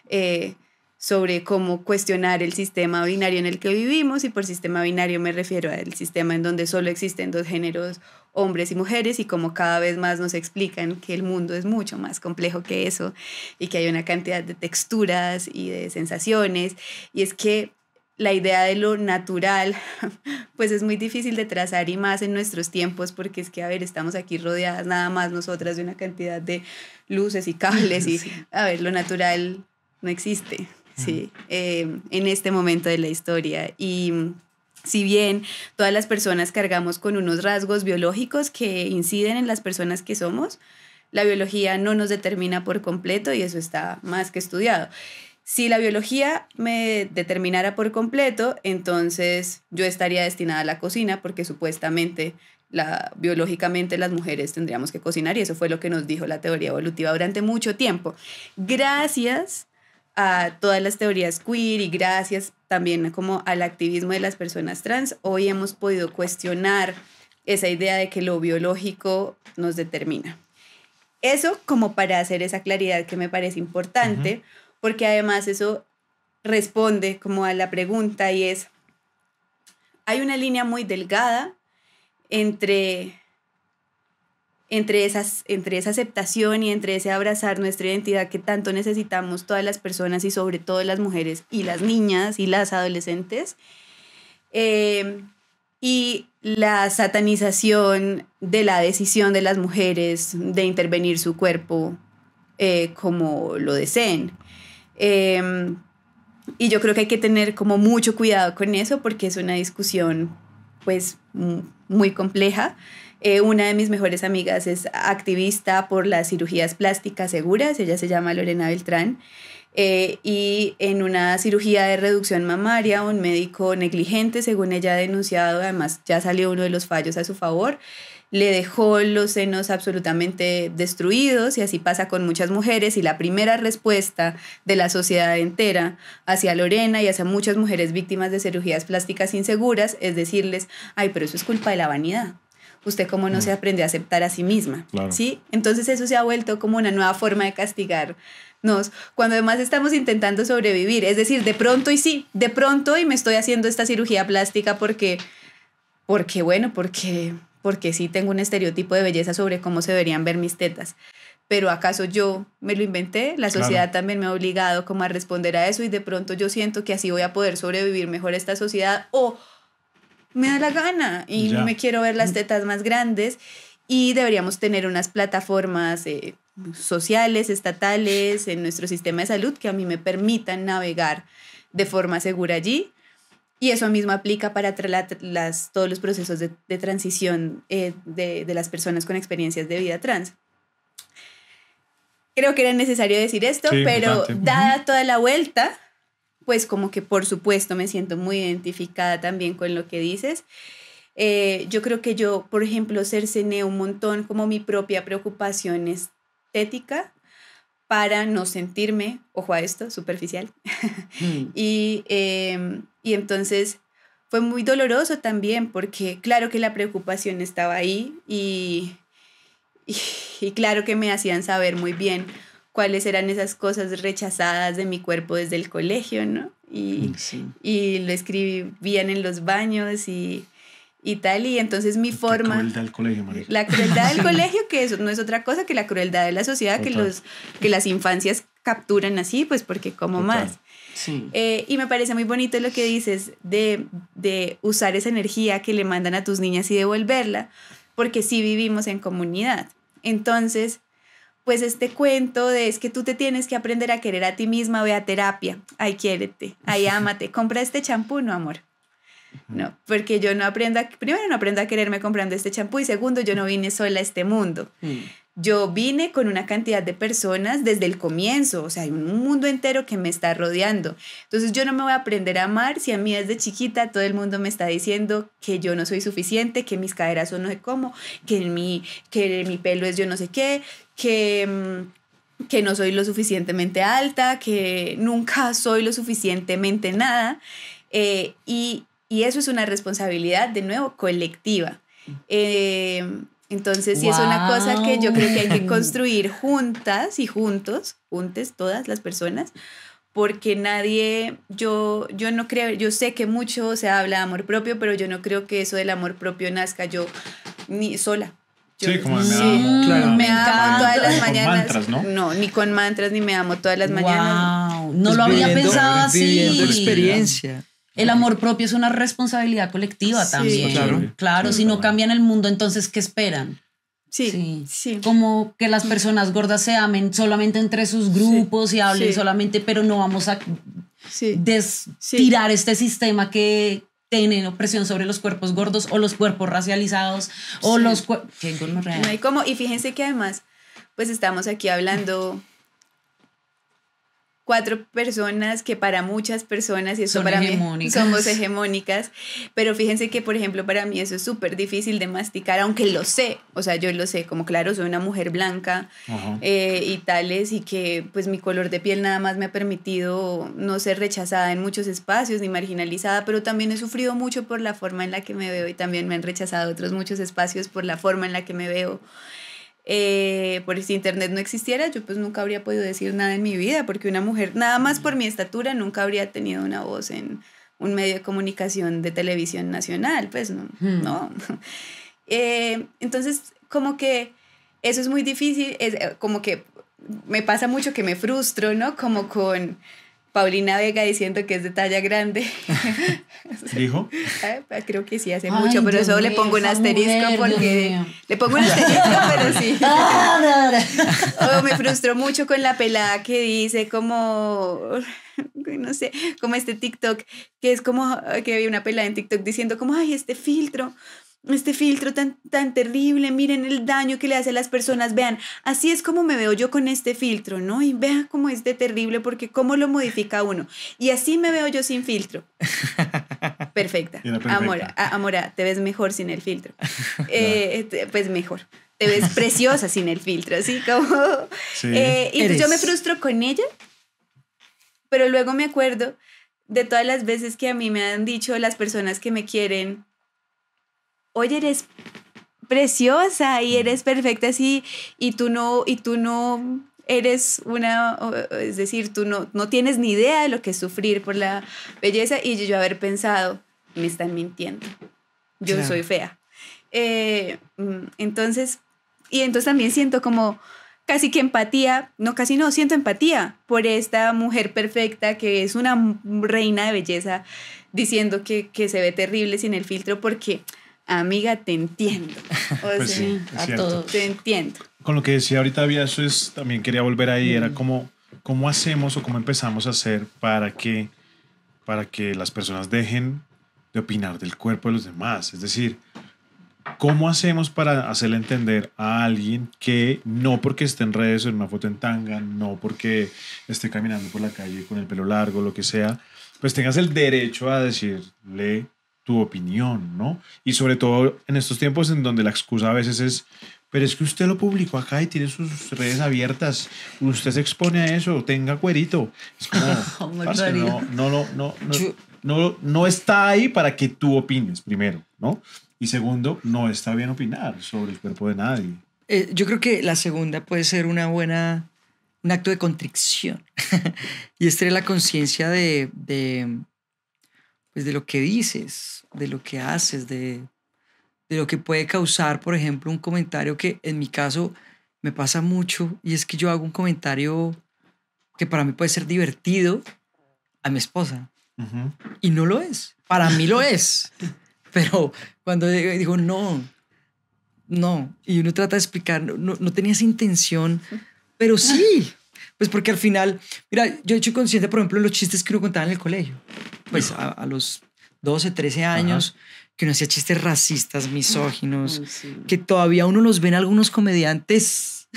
eh, sobre cómo cuestionar el sistema binario en el que vivimos, y por sistema binario me refiero al sistema en donde solo existen dos géneros, hombres y mujeres, y como cada vez más nos explican que el mundo es mucho más complejo que eso, y que hay una cantidad de texturas y de sensaciones, y es que la idea de lo natural, pues es muy difícil de trazar y más en nuestros tiempos, porque es que, a ver, estamos aquí rodeadas nada más nosotras de una cantidad de luces y cables y, a ver, lo natural no existe, ¿sí? Eh, en este momento de la historia. Y si bien todas las personas cargamos con unos rasgos biológicos que inciden en las personas que somos, la biología no nos determina por completo y eso está más que estudiado. Si la biología me determinara por completo, entonces yo estaría destinada a la cocina porque supuestamente la, biológicamente las mujeres tendríamos que cocinar y eso fue lo que nos dijo la teoría evolutiva durante mucho tiempo. Gracias a todas las teorías queer y gracias también como al activismo de las personas trans, hoy hemos podido cuestionar esa idea de que lo biológico nos determina. Eso como para hacer esa claridad que me parece importante porque además eso responde como a la pregunta y es, hay una línea muy delgada entre, entre, entre esa aceptación y entre ese abrazar nuestra identidad que tanto necesitamos todas las personas y sobre todo las mujeres y las niñas y las adolescentes. Eh, y la satanización de la decisión de las mujeres de intervenir su cuerpo eh, como lo deseen. Em, y yo creo que hay que tener como mucho cuidado con eso porque es una discusión pues muy compleja. Eh, una de mis mejores amigas es activista por las cirugías plásticas seguras, ella se llama Lorena Beltrán, eh, y en una cirugía de reducción mamaria, un médico negligente, según ella ha denunciado, además ya salió uno de los fallos a su favor, le dejó los senos absolutamente destruidos y así pasa con muchas mujeres y la primera respuesta de la sociedad entera hacia Lorena y hacia muchas mujeres víctimas de cirugías plásticas inseguras es decirles, ay, pero eso es culpa de la vanidad. Usted cómo no se mm. aprende a aceptar a sí misma, ¿sí? Entonces eso se ha vuelto como una nueva forma de castigarnos cuando además estamos intentando sobrevivir. Es decir, de pronto y sí, de pronto y me estoy haciendo esta cirugía plástica porque, porque bueno, porque porque sí tengo un estereotipo de belleza sobre cómo se deberían ver mis tetas. Pero acaso yo me lo inventé, la sociedad también me ha obligado como a responder a eso y de pronto yo siento que así voy a poder sobrevivir mejor esta sociedad o me da la gana y me quiero ver las mm. tetas más grandes y deberíamos tener unas plataformas eh, sociales, estatales, en nuestro sistema de salud que a mí me permitan navegar de forma segura allí y eso mismo aplica para las, todos los procesos de, transición eh, de, las personas con experiencias de vida trans. Creo que era necesario decir esto, pero dada toda la vuelta, pues como que por supuesto me siento muy identificada también con lo que dices. Eh, yo creo que yo, por ejemplo, cercené un montón como mi propia preocupación estética para no sentirme, ojo a esto, superficial, mm. y em, y entonces fue muy doloroso también porque claro que la preocupación estaba ahí y, y, claro que me hacían saber muy bien cuáles eran esas cosas rechazadas de mi cuerpo desde el colegio, ¿no? Y, mm, y lo escribían en los baños y, y tal, y entonces mi forma... La crueldad del colegio, María. La crueldad del colegio, que eso no es otra cosa que la crueldad de la sociedad, que, los, que las infancias capturan así, pues porque como más. Eh, y me parece muy bonito lo que dices de, usar esa energía que le mandan a tus niñas y devolverla, porque sí vivimos en comunidad. Entonces, pues este cuento de es que tú te tienes que aprender a querer a ti misma, ve a terapia, ahí quiérete, ahí ámate, compra este champú, no amor. No, porque yo no aprendo, primero no aprendo a quererme comprando este champú y segundo yo no vine sola a este mundo. Mm. Yo vine con una cantidad de personas desde el comienzo, o sea, hay un mundo entero que me está rodeando. Entonces yo no me voy a aprender a amar si a mí desde chiquita todo el mundo me está diciendo que yo no soy suficiente, que mis caderas son no sé cómo, que mi, que mi pelo es yo no sé qué, que mm, que no soy lo suficientemente alta, que nunca soy lo suficientemente nada. Eh, y, eso es una responsabilidad, de nuevo, colectiva. Mm. Eh, entonces, sí es una cosa que yo creo que hay que construir juntas y juntos, juntes todas las personas, porque nadie, yo, yo no creo, yo sé que mucho se habla de amor propio, pero yo no creo que eso del amor propio nazca yo ni sola. sí, como me amo, claro. me, amo todas las mañanas. Con mantras, ¿no? ¿no? ni con mantras, ni me amo todas las mañanas. No lo pues había pensado así. experiencia. El amor propio es una responsabilidad colectiva también. Ah, claro, claro si no cambian el mundo, entonces ¿qué esperan? Sí, sí, sí. Como que las mm. personas gordas se amen solamente entre sus grupos y hablen solamente, pero no vamos a tirar este sistema que, tienen opresión sobre los cuerpos gordos o los cuerpos racializados o los cuerpos... No hay y fíjense que además, pues estamos aquí hablando cuatro personas que para muchas personas, y eso somos hegemónicas, pero fíjense que, por ejemplo, para mí eso es súper difícil de masticar, aunque lo sé, o sea, yo lo sé, como claro, soy una mujer blanca eh, y tales, y que pues mi color de piel nada más me ha permitido no ser rechazada en muchos espacios ni marginalizada, pero también he sufrido mucho por la forma en la que me veo y también me han rechazado otros muchos espacios por la forma en la que me veo. Eh, por si internet no existiera, yo pues nunca habría podido decir nada en mi vida, porque una mujer, nada más por mi estatura, nunca habría tenido una voz en un medio de comunicación de televisión nacional, pues no. Hmm. Eh, entonces, como que eso es muy difícil, es eh, como que me pasa mucho que me frustro, ¿no? Como con Paulina Vega diciendo que es de talla grande. ¿Dijo? Ah, creo que sí, hace mucho, pero eso le pongo un asterisco porque... Le pongo un asterisco, pero sí. Oh, me frustró mucho con la pelada que dice como... No sé, como este TikTok, que es como que había una pelada en TikTok diciendo como, ¡ay, este filtro! este filtro tan, tan terrible, miren el daño que le hace a las personas, vean, así es como me veo yo con este filtro, ¿no? Y vean cómo es de terrible porque cómo lo modifica uno. Y así me veo yo sin filtro. Perfecta. amor Amora, te ves mejor sin el filtro. Eh, eh, pues mejor. Te ves preciosa sin el filtro, así como... Eh, y pues yo me frustro con ella, pero luego me acuerdo de todas las veces que a mí me han dicho las personas que me quieren, oye, eres preciosa y eres perfecta así y tú no, y tú no eres una, es decir, tú no, no tienes ni idea de lo que es sufrir por la belleza y yo haber pensado, me están mintiendo, yo soy fea. Eh, mm, entonces, y entonces también siento como casi que empatía, no, casi no, siento empatía por esta mujer perfecta que es una reina de belleza diciendo que, que se ve terrible sin el filtro porque amiga, te entiendo. Pues a todos. Te entiendo. Con lo que decía ahorita eso es, también quería volver ahí, era como, ¿cómo hacemos o cómo empezamos a hacer para que, para que las personas dejen de opinar del cuerpo de los demás? Es decir, ¿cómo hacemos para hacerle entender a alguien que no porque esté en redes o en una foto en tanga, no porque esté caminando por la calle con el pelo largo, lo que sea, pues tengas el derecho a decirle opinión, ¿no? Y sobre todo en estos tiempos en donde la excusa a veces es, pero es que usted lo publicó acá y tiene sus redes abiertas, usted se expone a eso, tenga cuerito. Es como, no, no, no, no, no, está ahí para que tú opines, primero, ¿no? Y segundo, no está bien opinar sobre el cuerpo de nadie. Eh, yo creo que la segunda puede ser una buena, un acto de contrición. y es la conciencia de, de, de lo que dices, de lo que haces, de, lo que puede causar, por ejemplo, un comentario que en mi caso me pasa mucho y es que yo hago un comentario que para mí puede ser divertido a mi esposa y no lo es. Para mí lo es. Pero cuando digo, no, no, y uno trata de explicar, no, no tenía esa intención, pero sí, pues porque al final, mira, yo he hecho consciente, por ejemplo, de los chistes que uno contaba en el colegio. Pues a, los 12, 13 años, que uno hacía chistes racistas, misóginos, que todavía uno los ve en algunos comediantes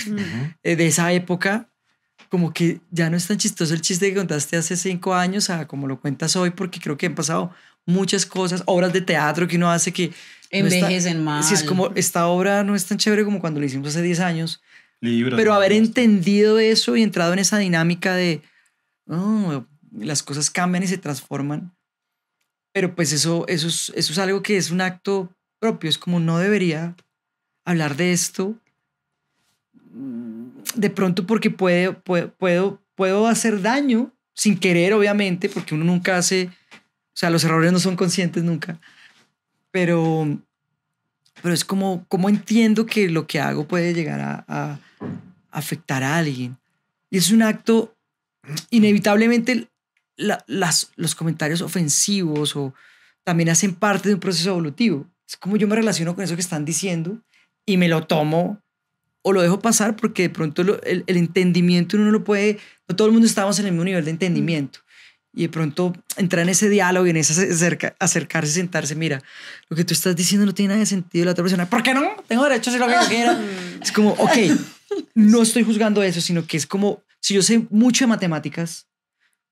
eh, de esa época, como que ya no es tan chistoso el chiste que contaste hace cinco años a como lo cuentas hoy, porque creo que han pasado muchas cosas, obras de teatro que uno hace que... Envejecen más. Si es como, esta obra no es tan chévere como cuando la hicimos hace 10 años, pero haber entendido eso y entrado en esa dinámica de las cosas cambian y se transforman. Pero pues eso, eso, es, eso es algo que es un acto propio. Es como no debería hablar de esto. De pronto porque puedo, puedo hacer daño sin querer, obviamente, porque uno nunca hace, o sea, los errores no son conscientes nunca. Pero, pero es como, como entiendo que lo que hago puede llegar a afectar a alguien. Y es un acto, inevitablemente las, los comentarios ofensivos o también hacen parte de un proceso evolutivo. Es como yo me relaciono con eso que están diciendo y me lo tomo o lo dejo pasar porque de pronto el, entendimiento uno no lo puede, no todo el mundo estamos en el mismo nivel de entendimiento. Y de pronto entrar en ese diálogo y en ese acercarse, sentarse, mira, lo que tú estás diciendo no tiene nada de sentido la otra persona. ¿Por qué no? Tengo derecho a lo que quiera. es como, ok, no estoy juzgando eso, sino que es como, si yo sé mucho de matemáticas,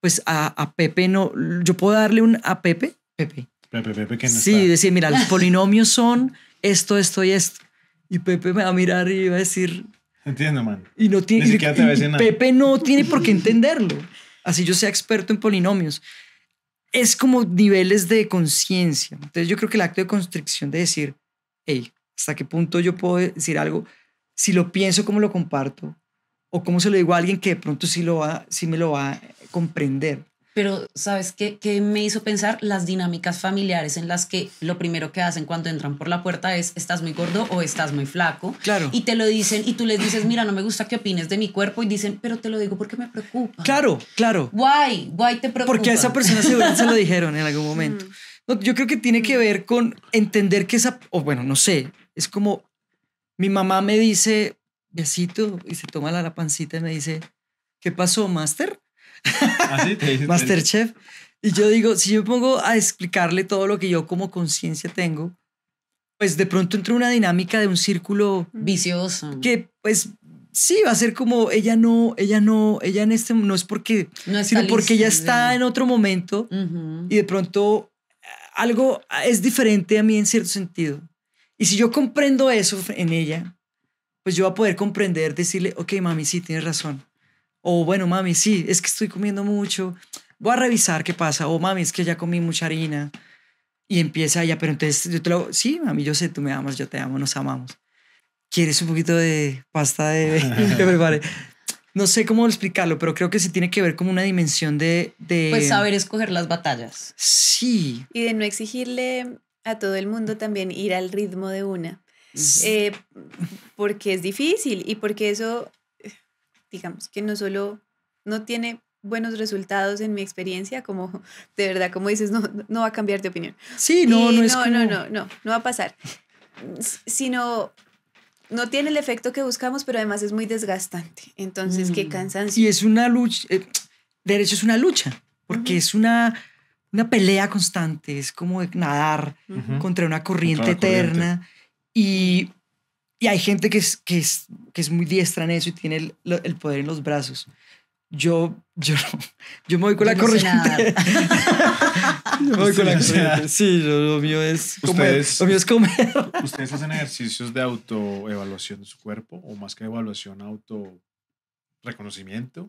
pues a, Pepe no, yo puedo darle un a Pepe, Pepe. Pepe, Pepe, que no Sí, decir, mira, los polinomios son esto, esto y esto. Y Pepe me va a mirar y va a decir... Entiendo, man. Y no tiene... Ni siquiera te va a decir nada. Pepe no tiene por qué entenderlo. Así yo sea experto en polinomios. Es como niveles de conciencia. Entonces yo creo que el acto de constricción de decir, hey, ¿hasta qué punto yo puedo decir algo? si lo pienso, cómo lo comparto o cómo se lo digo a alguien que de pronto sí, lo va, sí me lo va a comprender. Pero, ¿sabes qué, qué me hizo pensar? Las dinámicas familiares en las que lo primero que hacen cuando entran por la puerta es estás muy gordo o estás muy flaco. Claro. Y te lo dicen y tú les dices, mira, no me gusta que opines de mi cuerpo. Y dicen, pero te lo digo porque me preocupa. Claro, claro. Guay, guay te preocupa. Porque a esa persona se lo dijeron en algún mm. momento. yo creo que tiene que ver con entender que esa, o bueno, no sé, es como mi mamá me dice, besito, y se toma la, la pancita y me dice, ¿qué pasó, Master? Así ah, te Masterchef. Y yo digo, si yo me pongo a explicarle todo lo que yo como conciencia tengo, pues de pronto entra una dinámica de un círculo mm. vicioso. Que pues sí, va a ser como ella no, ella no, ella en este no es porque, no sino porque ella está eh. en otro momento y de pronto algo es diferente a mí en cierto sentido. Y si yo comprendo eso en ella, pues yo voy a poder comprender, decirle, ok, mami, sí, tienes razón. O bueno, mami, sí, es que estoy comiendo mucho, voy a revisar qué pasa. O mami, es que ya comí mucha harina. Y empieza ella, pero entonces yo te lo sí, mami, yo sé, tú me amas, yo te amo, nos amamos. ¿Quieres un poquito de pasta de... No sé cómo explicarlo, pero creo que se tiene que ver como una dimensión de, de... Pues saber escoger las batallas. Sí. Y de no exigirle a todo el mundo también ir al ritmo de una. Eh, porque es difícil y porque eso, digamos, que no solo no tiene buenos resultados en mi experiencia, como de verdad, como dices, no, no va a cambiar de opinión. Sí, no, no, no, es como... no, no, no, no va a pasar. Sino no tiene el efecto que buscamos, pero además es muy desgastante. Entonces, qué mm, cansancio. Y es una lucha, eh, derecho es una lucha, porque es una una pelea constante, es como nadar contra una corriente eterna. Y, y, hay gente que es, que, es, muy diestra en eso y tiene el, poder en los brazos. Yo, yo, yo me voy con la corriente. yo voy con la corriente. Sí, lo mío es comer. lo mío es comer. ¿Ustedes hacen ejercicios de autoevaluación de su cuerpo o más que evaluación, auto reconocimiento?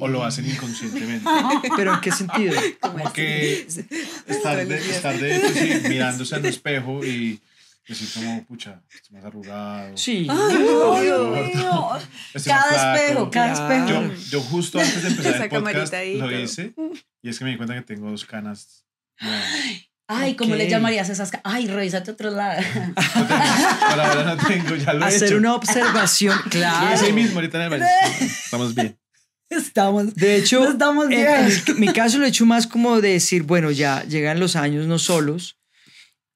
O lo hacen inconscientemente. ¿Pero en qué sentido? Como que estar de, estar de hecho, sí, mirándose al espejo y decir como, pucha, estoy más arrugado. Sí. Cada espejo, cada espejo. Yo, justo antes de empezar el podcast lo hice y es que me di cuenta que tengo dos canas. Ay, ¿cómo le llamarías esas canas? Ay, revisate otro lado. para ahora no tengo, ya lo Hacer una observación, claro. sí sí mismo ahorita en el baño. Estamos bien. Estamos. De hecho, estamos bien. En mi, caso lo he hecho más como de decir, bueno, ya llegan los años no solos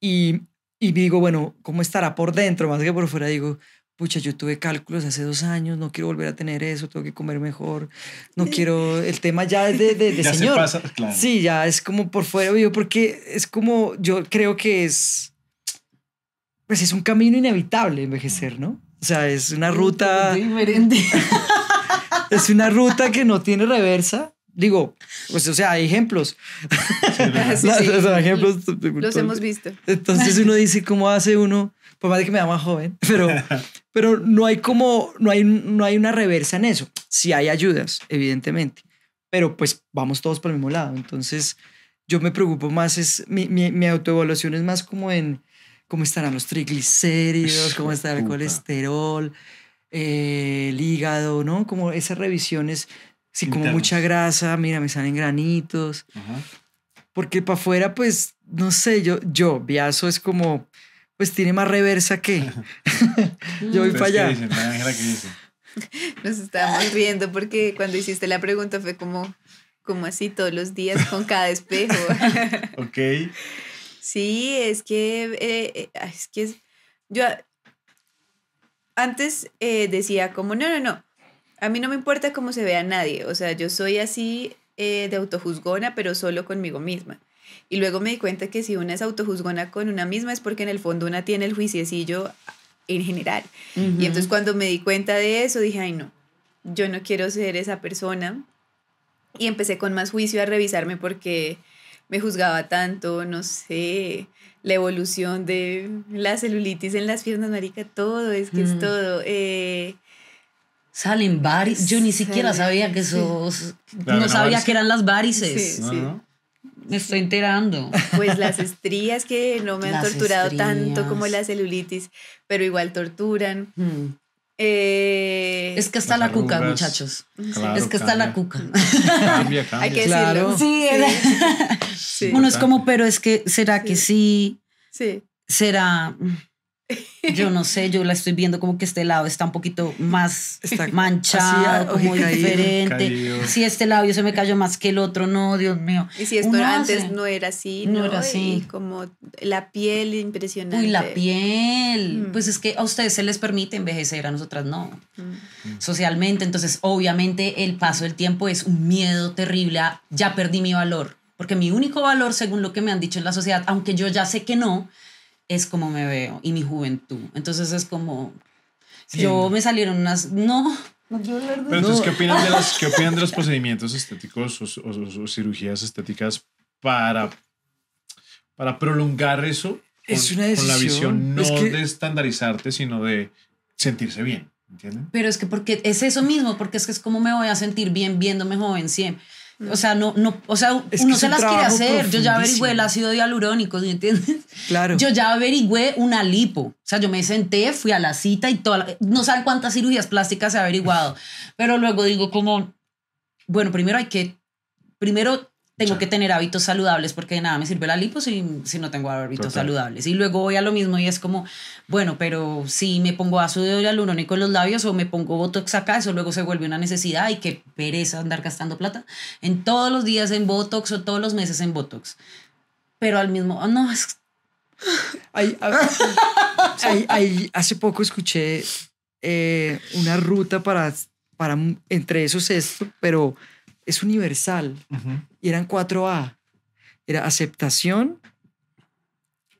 y, y digo, bueno, ¿cómo estará por dentro? Más que por fuera, digo, pucha, yo tuve cálculos hace dos años, no quiero volver a tener eso, tengo que comer mejor, no quiero, el tema ya es de, señor. Sí, ya es como por fuera, yo porque es como, yo creo que es, pues es un camino inevitable envejecer, ¿no? O sea, es una ruta... Diferente. es una ruta que no tiene reversa. Digo, pues, o sea, hay ejemplos. Los, hemos visto. Entonces uno dice, ¿cómo hace uno? Por más de que me da joven, pero, pero no hay como, no hay, no hay una reversa en eso. si hay ayudas, evidentemente, pero pues vamos todos por el mismo lado. Entonces yo me preocupo más, es mi, mi autoevaluación es más como en cómo estarán los triglicéridos, cómo estará el colesterol, eh, el hígado, ¿no? Como esas revisiones, si como mucha grasa, mira, me salen granitos. Porque para afuera, pues, no sé, yo, yo, Viazo es como, pues tiene más reversa que. yo voy pues, para allá. Nos estábamos riendo porque cuando hiciste la pregunta fue como, como así todos los días con cada espejo. ok. Sí, es que, eh, eh, es que yo antes eh, decía como, no, no, no, a mí no me importa cómo se vea nadie, o sea, yo soy así eh, de autojuzgona, pero solo conmigo misma. Y luego me di cuenta que si una es autojuzgona con una misma es porque en el fondo una tiene el juiciecillo en general. Y entonces cuando me di cuenta de eso dije, ay no, yo no quiero ser esa persona. Y empecé con más juicio a revisarme porque me juzgaba tanto, no sé, la evolución de la celulitis en las piernas, marica, todo, es que es mm. todo. Eh, Salen varices. Yo ni siquiera sabía que esos... No, sabía que eran las varices. Me estoy enterando. Pues las estrías que no me han torturado tanto como la celulitis, pero igual torturan. Mm. Eh, es que está la cuca, muchachos. es que está la cuca. Cambia, Hay que decirlo. bueno Sí, es como, pero es que, ¿será que sí? Sí. Será. Yo no sé, yo la estoy viendo como que este lado está un poquito más manchado, ah, como diferente. Si este yo se me cayó más que el otro, no, Dios mío. Y si esto antes no era así, no, era así. como la piel impresionante. Uy, la piel. Mm. Pues es que a ustedes se les permite envejecer, a nosotras no. Mm. Mm. Socialmente, entonces obviamente el paso del tiempo es un miedo terrible ya perdí mi valor. Porque mi único valor, según lo que me han dicho en la sociedad, aunque yo ya sé que no, es como me veo y mi juventud. Entonces es como, yo me salieron unas, no. Pero entonces, ¿qué, opinan de los, ¿qué de los procedimientos estéticos o, cirugías estéticas para, para prolongar eso es una decisión. con la visión no de estandarizarte, sino de sentirse bien. ¿Entienden? Pero es que porque es eso mismo, porque es que es como me voy a sentir bien viéndome joven siempre. O sea, no, no, o sea, uno se las quiere hacer. Yo ya averigüé el ácido hialurónico, ¿sí entiendes? Claro. Yo ya averigüé una lipo. O sea, yo me senté, fui a la cita y toda la, no saben cuántas cirugías plásticas he averiguado. Pero luego digo como, bueno, primero hay que, primero tengo que tener hábitos saludables porque de nada me sirve la lipo si, si no tengo hábitos saludables. Y luego voy a lo mismo y es como, bueno, pero si me pongo ácido hialurónico en los labios o me pongo botox acá, eso luego se vuelve una necesidad y qué pereza andar gastando plata en todos los días en botox o todos los meses en botox. Pero al mismo, no, es... hace poco escuché eh, una ruta para, para entre esos esto, pero es universal. Y eran cuatro A. Era aceptación,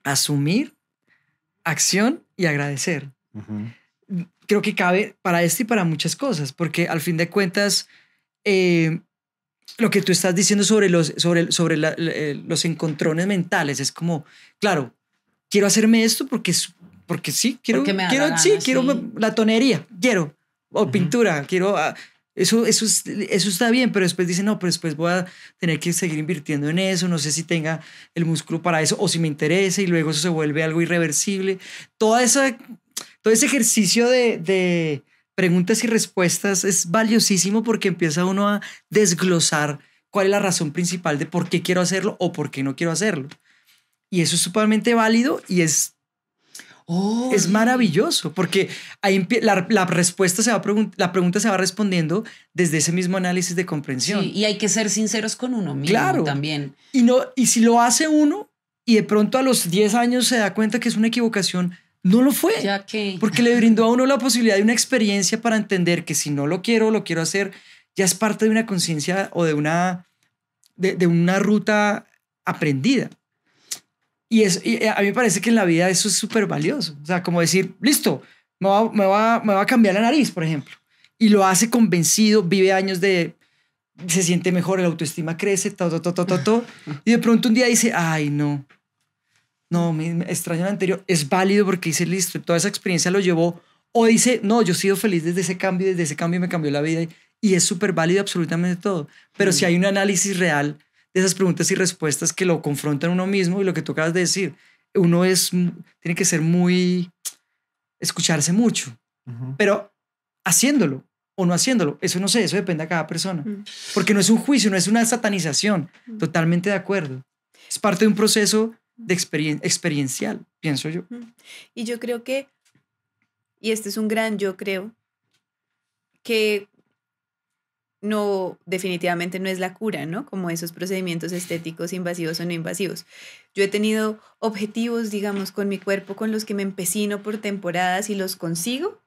asumir, acción y agradecer. Creo que cabe para esto y para muchas cosas, porque al fin de cuentas, eh, lo que tú estás diciendo sobre los, sobre, sobre eh, los encontrones mentales es como, claro, quiero hacerme esto porque, porque sí, quiero, quiero, quiero la tonería, quiero, o pintura, quiero ah, eso, eso, está bien, pero después dice, no, pero después voy a tener que seguir invirtiendo en eso, no sé si tenga el músculo para eso o si me interesa y luego eso se vuelve algo irreversible. Todo, todo ese ejercicio de, de preguntas y respuestas es valiosísimo porque empieza uno a desglosar cuál es la razón principal de por qué quiero hacerlo o por qué no quiero hacerlo. Y eso es totalmente válido y es es maravilloso porque la, respuesta se va la pregunta se va respondiendo desde ese mismo análisis de comprensión. y hay que ser sinceros con uno mismo claro. también. Y, no, y si lo hace uno y de pronto a los 10 años se da cuenta que es una equivocación, no lo fue. Ya que... Porque le brindó a uno la posibilidad de una experiencia para entender que si no lo quiero, lo quiero hacer, ya es parte de una conciencia o de una, de, de una ruta aprendida. Y, es, eh, a mí me parece que en la vida eso es súper valioso. O sea, como decir, listo, me va, me, va, me va a cambiar la nariz, por ejemplo. Y lo hace convencido, vive años de se siente mejor, la autoestima crece, todo, todo, todo, todo. Y de pronto un día dice, ay, no, no, me extraño el anterior. Es válido porque dice, listo, toda esa experiencia lo llevó. O dice, no, yo he sido feliz desde ese cambio, desde ese cambio me cambió la vida. Y es súper válido absolutamente todo. Pero mm. si hay un análisis real de esas preguntas y respuestas que lo confrontan uno mismo y lo que tú acabas de decir. Uno es, mm, tiene que ser muy, escucharse mucho, pero haciéndolo o no haciéndolo, eso no sé, eso depende a cada persona, mm. porque no es un juicio, no es una satanización, mm. totalmente de acuerdo. Es parte de un proceso de experiencial, pienso yo. Y yo creo que, y este es un gran yo creo, que no, definitivamente no es la cura, ¿no? Como esos procedimientos estéticos invasivos o no invasivos. Yo he tenido objetivos, digamos, con mi cuerpo con los que me empecino por temporadas y los consigo.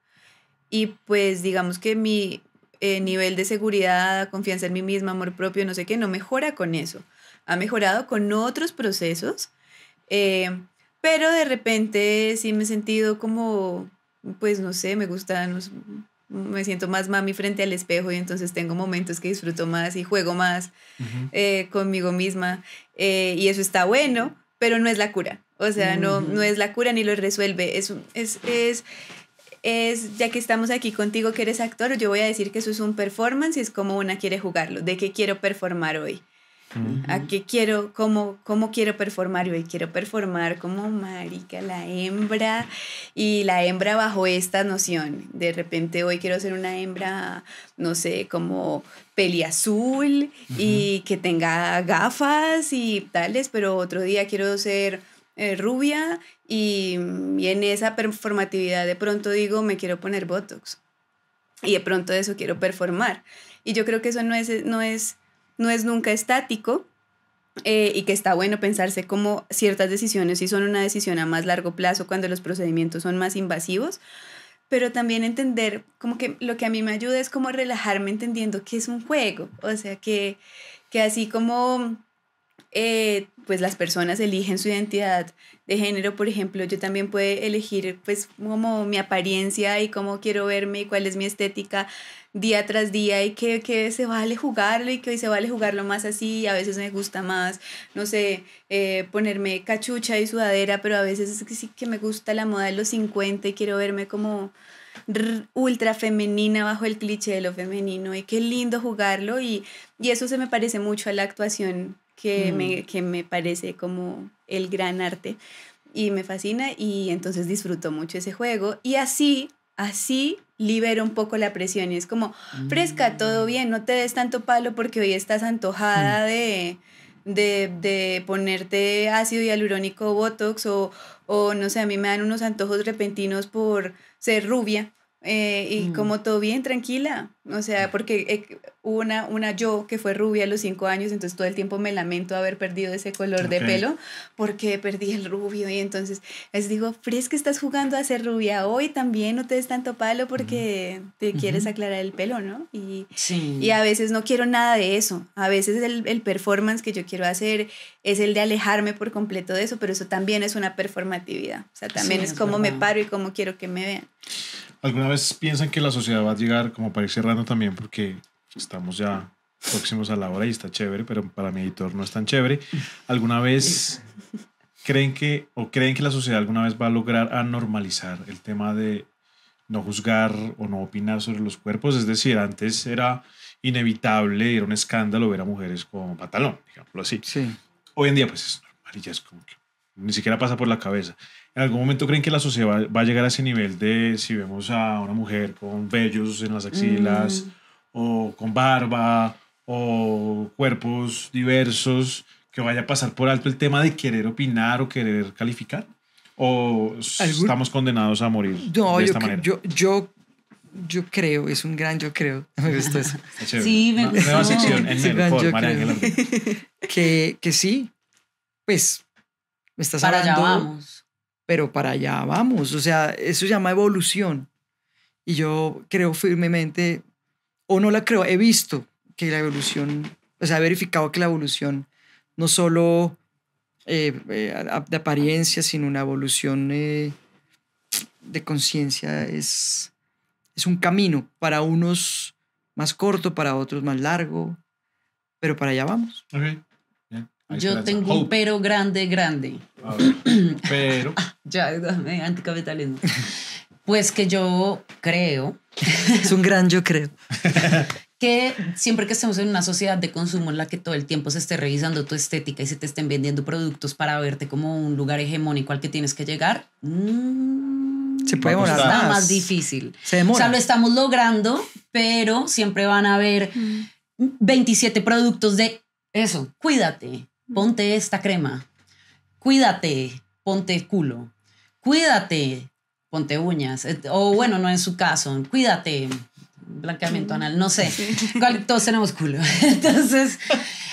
Y pues digamos que mi eh, nivel de seguridad, confianza en mí misma, amor propio, no sé qué, no mejora con eso. Ha mejorado con otros procesos, eh, pero de repente sí me he sentido como, pues no sé, me gustan... los me siento más mami frente al espejo y entonces tengo momentos que disfruto más y juego más eh, conmigo misma eh, y eso está bueno, pero no es la cura, o sea, no, es la cura ni lo resuelve, es, es, es, es, ya que estamos aquí contigo que eres actor, yo voy a decir que eso es un performance y es como una quiere jugarlo, de qué quiero performar hoy. ¿A qué quiero? Cómo, ¿Cómo quiero performar? hoy quiero performar como marica, la hembra y la hembra bajo esta noción. De repente hoy quiero ser una hembra, no sé, como peliazul y que tenga gafas y tales, pero otro día quiero ser eh, rubia mm, y, en esa performatividad de pronto digo, me quiero poner Botox y de pronto de eso quiero performar. Y yo creo que eso no es... No es no es nunca estático eh, y que está bueno pensarse como ciertas decisiones si son una decisión a más largo plazo cuando los procedimientos son más invasivos, pero también entender como que lo que a mí me ayuda es como relajarme entendiendo que es un juego, o sea, que, así como eh, pues las personas eligen su identidad de género, por ejemplo, yo también puedo elegir pues como mi apariencia y cómo quiero verme y cuál es mi estética, día tras día y que, que, se vale jugarlo y que hoy se vale jugarlo más así, a veces me gusta más, no sé, eh, ponerme cachucha y sudadera, pero a veces es que sí que me gusta la moda de los 50 y quiero verme como ultra femenina bajo el cliché de lo femenino y qué lindo jugarlo y, eso se me parece mucho a la actuación que, me, mm. que me parece como el gran arte y me fascina y entonces disfruto mucho ese juego y así así libera un poco la presión y es como, mm. fresca, todo bien, no te des tanto palo porque hoy estás antojada mm. de, de, ponerte ácido hialurónico Botox o, o no sé, a mí me dan unos antojos repentinos por ser rubia eh, y mm. como todo bien, tranquila. O sea, porque eh, una, una yo que fue rubia a los cinco años, entonces todo el tiempo me lamento haber perdido ese color de pelo porque perdí el rubio. Y entonces les digo, Fris, que estás jugando a ser rubia hoy también, no te des tanto palo porque te quieres aclarar el pelo, ¿no? Y, y a veces no quiero nada de eso. A veces el, performance que yo quiero hacer es el de alejarme por completo de eso, pero eso también es una performatividad. O sea, también es, cómo como me paro y cómo quiero que me vean. ¿Alguna vez piensan que la sociedad va a llegar como para ir cerrando también? Porque estamos ya próximos a la hora y está chévere, pero para mi editor no es tan chévere. ¿Alguna vez creen que o creen que la sociedad alguna vez va a lograr a normalizar el tema de no juzgar o no opinar sobre los cuerpos? Es decir, antes era inevitable, era un escándalo ver a mujeres con pantalón, digámoslo así. Hoy en día pues es normal y ya es como que ni siquiera pasa por la cabeza. ¿En algún momento creen que la sociedad va, a llegar a ese nivel de si vemos a una mujer con vellos en las axilas mm. o con barba o cuerpos diversos que vaya a pasar por alto el tema de querer opinar o querer calificar? ¿O estamos condenados a morir de esta manera? Yo, yo, creo, es un gran yo creo. Me sí, me gustó. Nueva sección en enero, por que, que sí, pues me estás Para hablando... vamos pero para allá vamos. O sea, eso se llama evolución. Y yo creo firmemente, o no la creo, he visto que la evolución, o sea, he verificado que la evolución no solo eh, eh, de apariencia, sino una evolución eh, de conciencia es, es un camino para unos más corto, para otros más largo, pero para allá vamos. Yo tengo un pero grande, grande. pero. Ah, ya, anticapitalismo. Pues que yo creo. es un gran yo creo. que siempre que estemos en una sociedad de consumo en la que todo el tiempo se esté revisando tu estética y se te estén vendiendo productos para verte como un lugar hegemónico al que tienes que llegar, mm, se puede demorar. Es más. difícil. Se demora. O sea, lo estamos logrando, pero siempre van a haber 27 mm. productos de eso. Cuídate ponte esta crema, cuídate, ponte culo, cuídate, ponte uñas, o bueno, no en su caso, cuídate, blanqueamiento anal, no sé, todos tenemos culo. Entonces,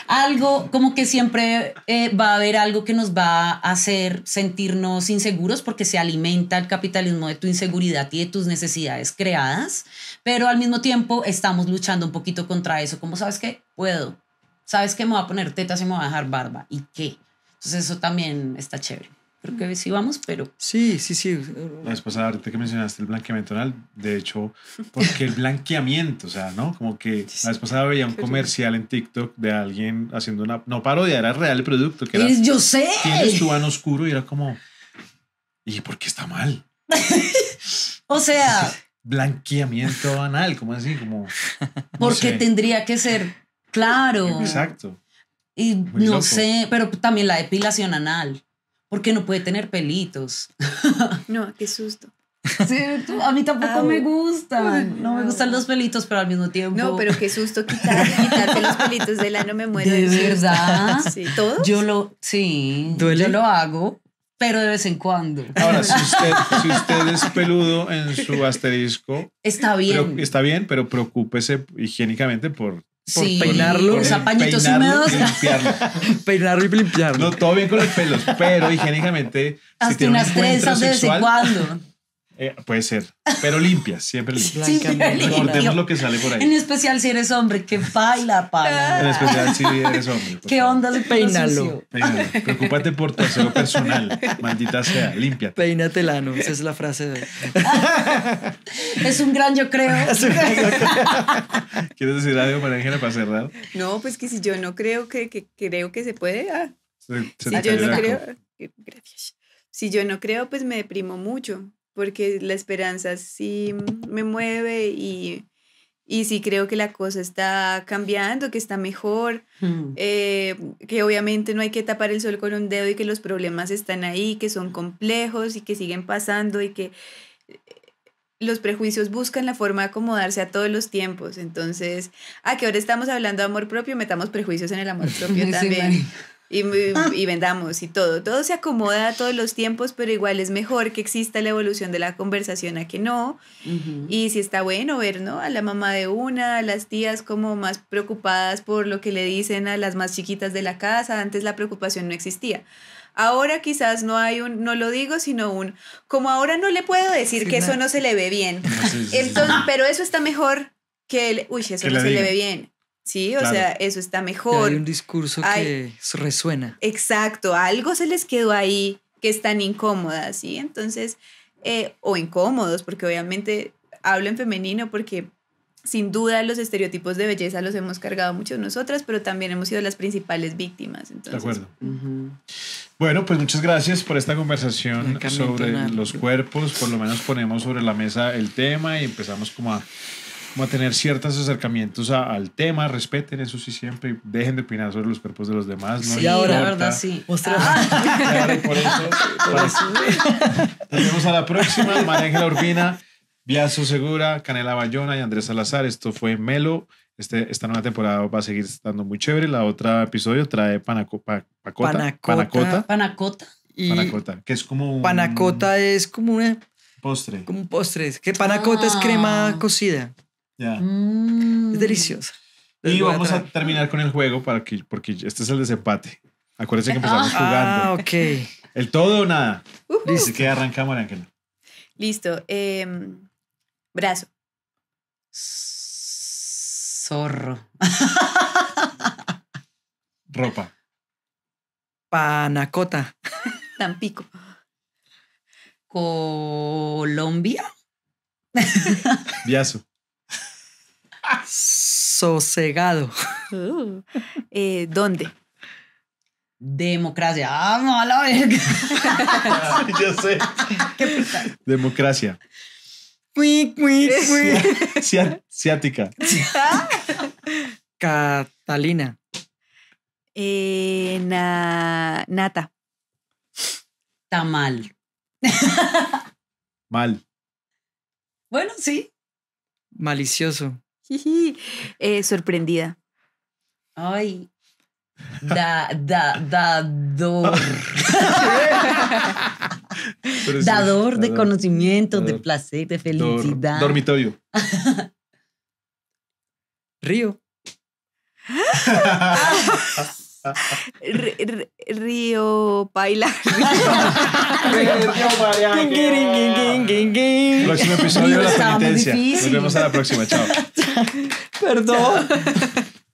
algo como que siempre eh, va a haber algo que nos va a hacer sentirnos inseguros porque se alimenta el capitalismo de tu inseguridad y de tus necesidades creadas, pero al mismo tiempo estamos luchando un poquito contra eso, como sabes que puedo, ¿sabes que Me va a poner tetas y me va a dejar barba. ¿Y qué? Entonces eso también está chévere. Creo que sí vamos, pero... Sí, sí, sí. La vez pasada, ahorita que mencionaste el blanqueamiento anal, de hecho, porque el blanqueamiento, o sea, ¿no? Como que la vez pasada veía un comercial en TikTok de alguien haciendo una... No parodia, era real el producto. Que era, yo sé. Tienes tu ano oscuro y era como... ¿Y por qué está mal? o sea... Blanqueamiento anal, como así, como... porque tendría que ser Claro. Exacto. Y no sé, pero también la depilación anal, porque no puede tener pelitos. No, qué susto. a mí tampoco me gusta. No, me gustan los pelitos, pero al mismo tiempo. No, pero qué susto quitar, quitarte los pelitos de la no me muero. De, verdad. ¿Todos? Yo lo, sí. ¿Duele? Yo lo hago, pero de vez en cuando. Ahora, si usted, es peludo en su asterisco. Está bien. está bien, pero preocúpese higiénicamente por sí, peinarlo. Por zapañitos húmedos. Y limpiarlo. peinarlo y limpiarlo. No, todo bien con los pelos, pero higiénicamente. Hasta unas trenzas de vez cuando. Eh, puede ser, pero limpias, siempre limpias. Recordemos lo que sale por ahí. En especial si eres hombre, que baila, para. En especial si eres hombre. ¿Qué onda? Peínalo. Peínalo. Preocúpate por tu aseo personal. Maldita sea, limpia. Peínate ¿no? esa es la frase de. es un gran yo creo. ¿Quieres decir algo, María Ángela, para cerrar? No, pues que si yo no creo que, que creo que se puede. Ah. si yo no creo. Si yo no creo, pues me deprimo mucho porque la esperanza sí me mueve y, sí creo que la cosa está cambiando, que está mejor, mm. eh, que obviamente no hay que tapar el sol con un dedo y que los problemas están ahí, que son complejos y que siguen pasando y que eh, los prejuicios buscan la forma de acomodarse a todos los tiempos. Entonces, a que ahora estamos hablando de amor propio, metamos prejuicios en el amor propio también. Ah. y, vendamos y todo. Todo se acomoda a todos los tiempos, pero igual es mejor que exista la evolución de la conversación a que no. Y si está bueno ver, ¿no? A la mamá de una, a las tías como más preocupadas por lo que le dicen a las más chiquitas de la casa. Antes la preocupación no existía. Ahora quizás no hay un, no lo digo, sino un, como ahora no le puedo decir que eso no se le ve bien. pero eso está mejor que el, uy, eso no se le ve bien. Sí, o sea, eso está mejor. hay un discurso que resuena. Exacto, algo se les quedó ahí que están incómodas, ¿sí? Entonces, eh, o incómodos, porque obviamente hablo en femenino porque sin duda los estereotipos de belleza los hemos cargado mucho nosotras, pero también hemos sido las principales víctimas. De acuerdo. Bueno, pues muchas gracias por esta conversación sobre los cuerpos. Por lo menos ponemos sobre la mesa el tema y empezamos como a tener ciertos acercamientos al tema, respeten eso sí siempre dejen de opinar sobre los cuerpos de los demás. No sí, ahora, la verdad, sí. Ah. por eso, Nos vemos a la próxima. María la Urbina, Biaso Segura, Canela Bayona y Andrés Salazar. Esto fue Melo. Este, esta nueva temporada va a seguir estando muy chévere. La otra episodio trae Panacota, panacota. Panacota. Panacota. panacota, que es como un... Panacota es como un Postre. Como un postre. Que panacota es crema ah. cocida. Ya. Mm. Es deliciosa. y vamos a, terminar con el juego para que, porque este es el desempate. Acuérdense que empezamos ah, jugando. Ah, ok. El todo o nada. dice que arrancamos, Listo. Em, brazo. Zorro. Ropa. Panacota. Tampico. Colombia. Viazo. Sosegado. Uh. Eh, ¿Dónde? Democracia. Ah, no, la Yo sé. Democracia. Cuic, Ciática. Catalina. Eh, na, nata. Tamal. Mal. Bueno, sí. Malicioso. Eh, sorprendida. Ay. Da, da, dador. dador, de conocimiento, de placer, de felicidad. dormitorio. Río. río bailar Próximo episodio de la penitencia. Nos vemos a la próxima. Chao. Perdón.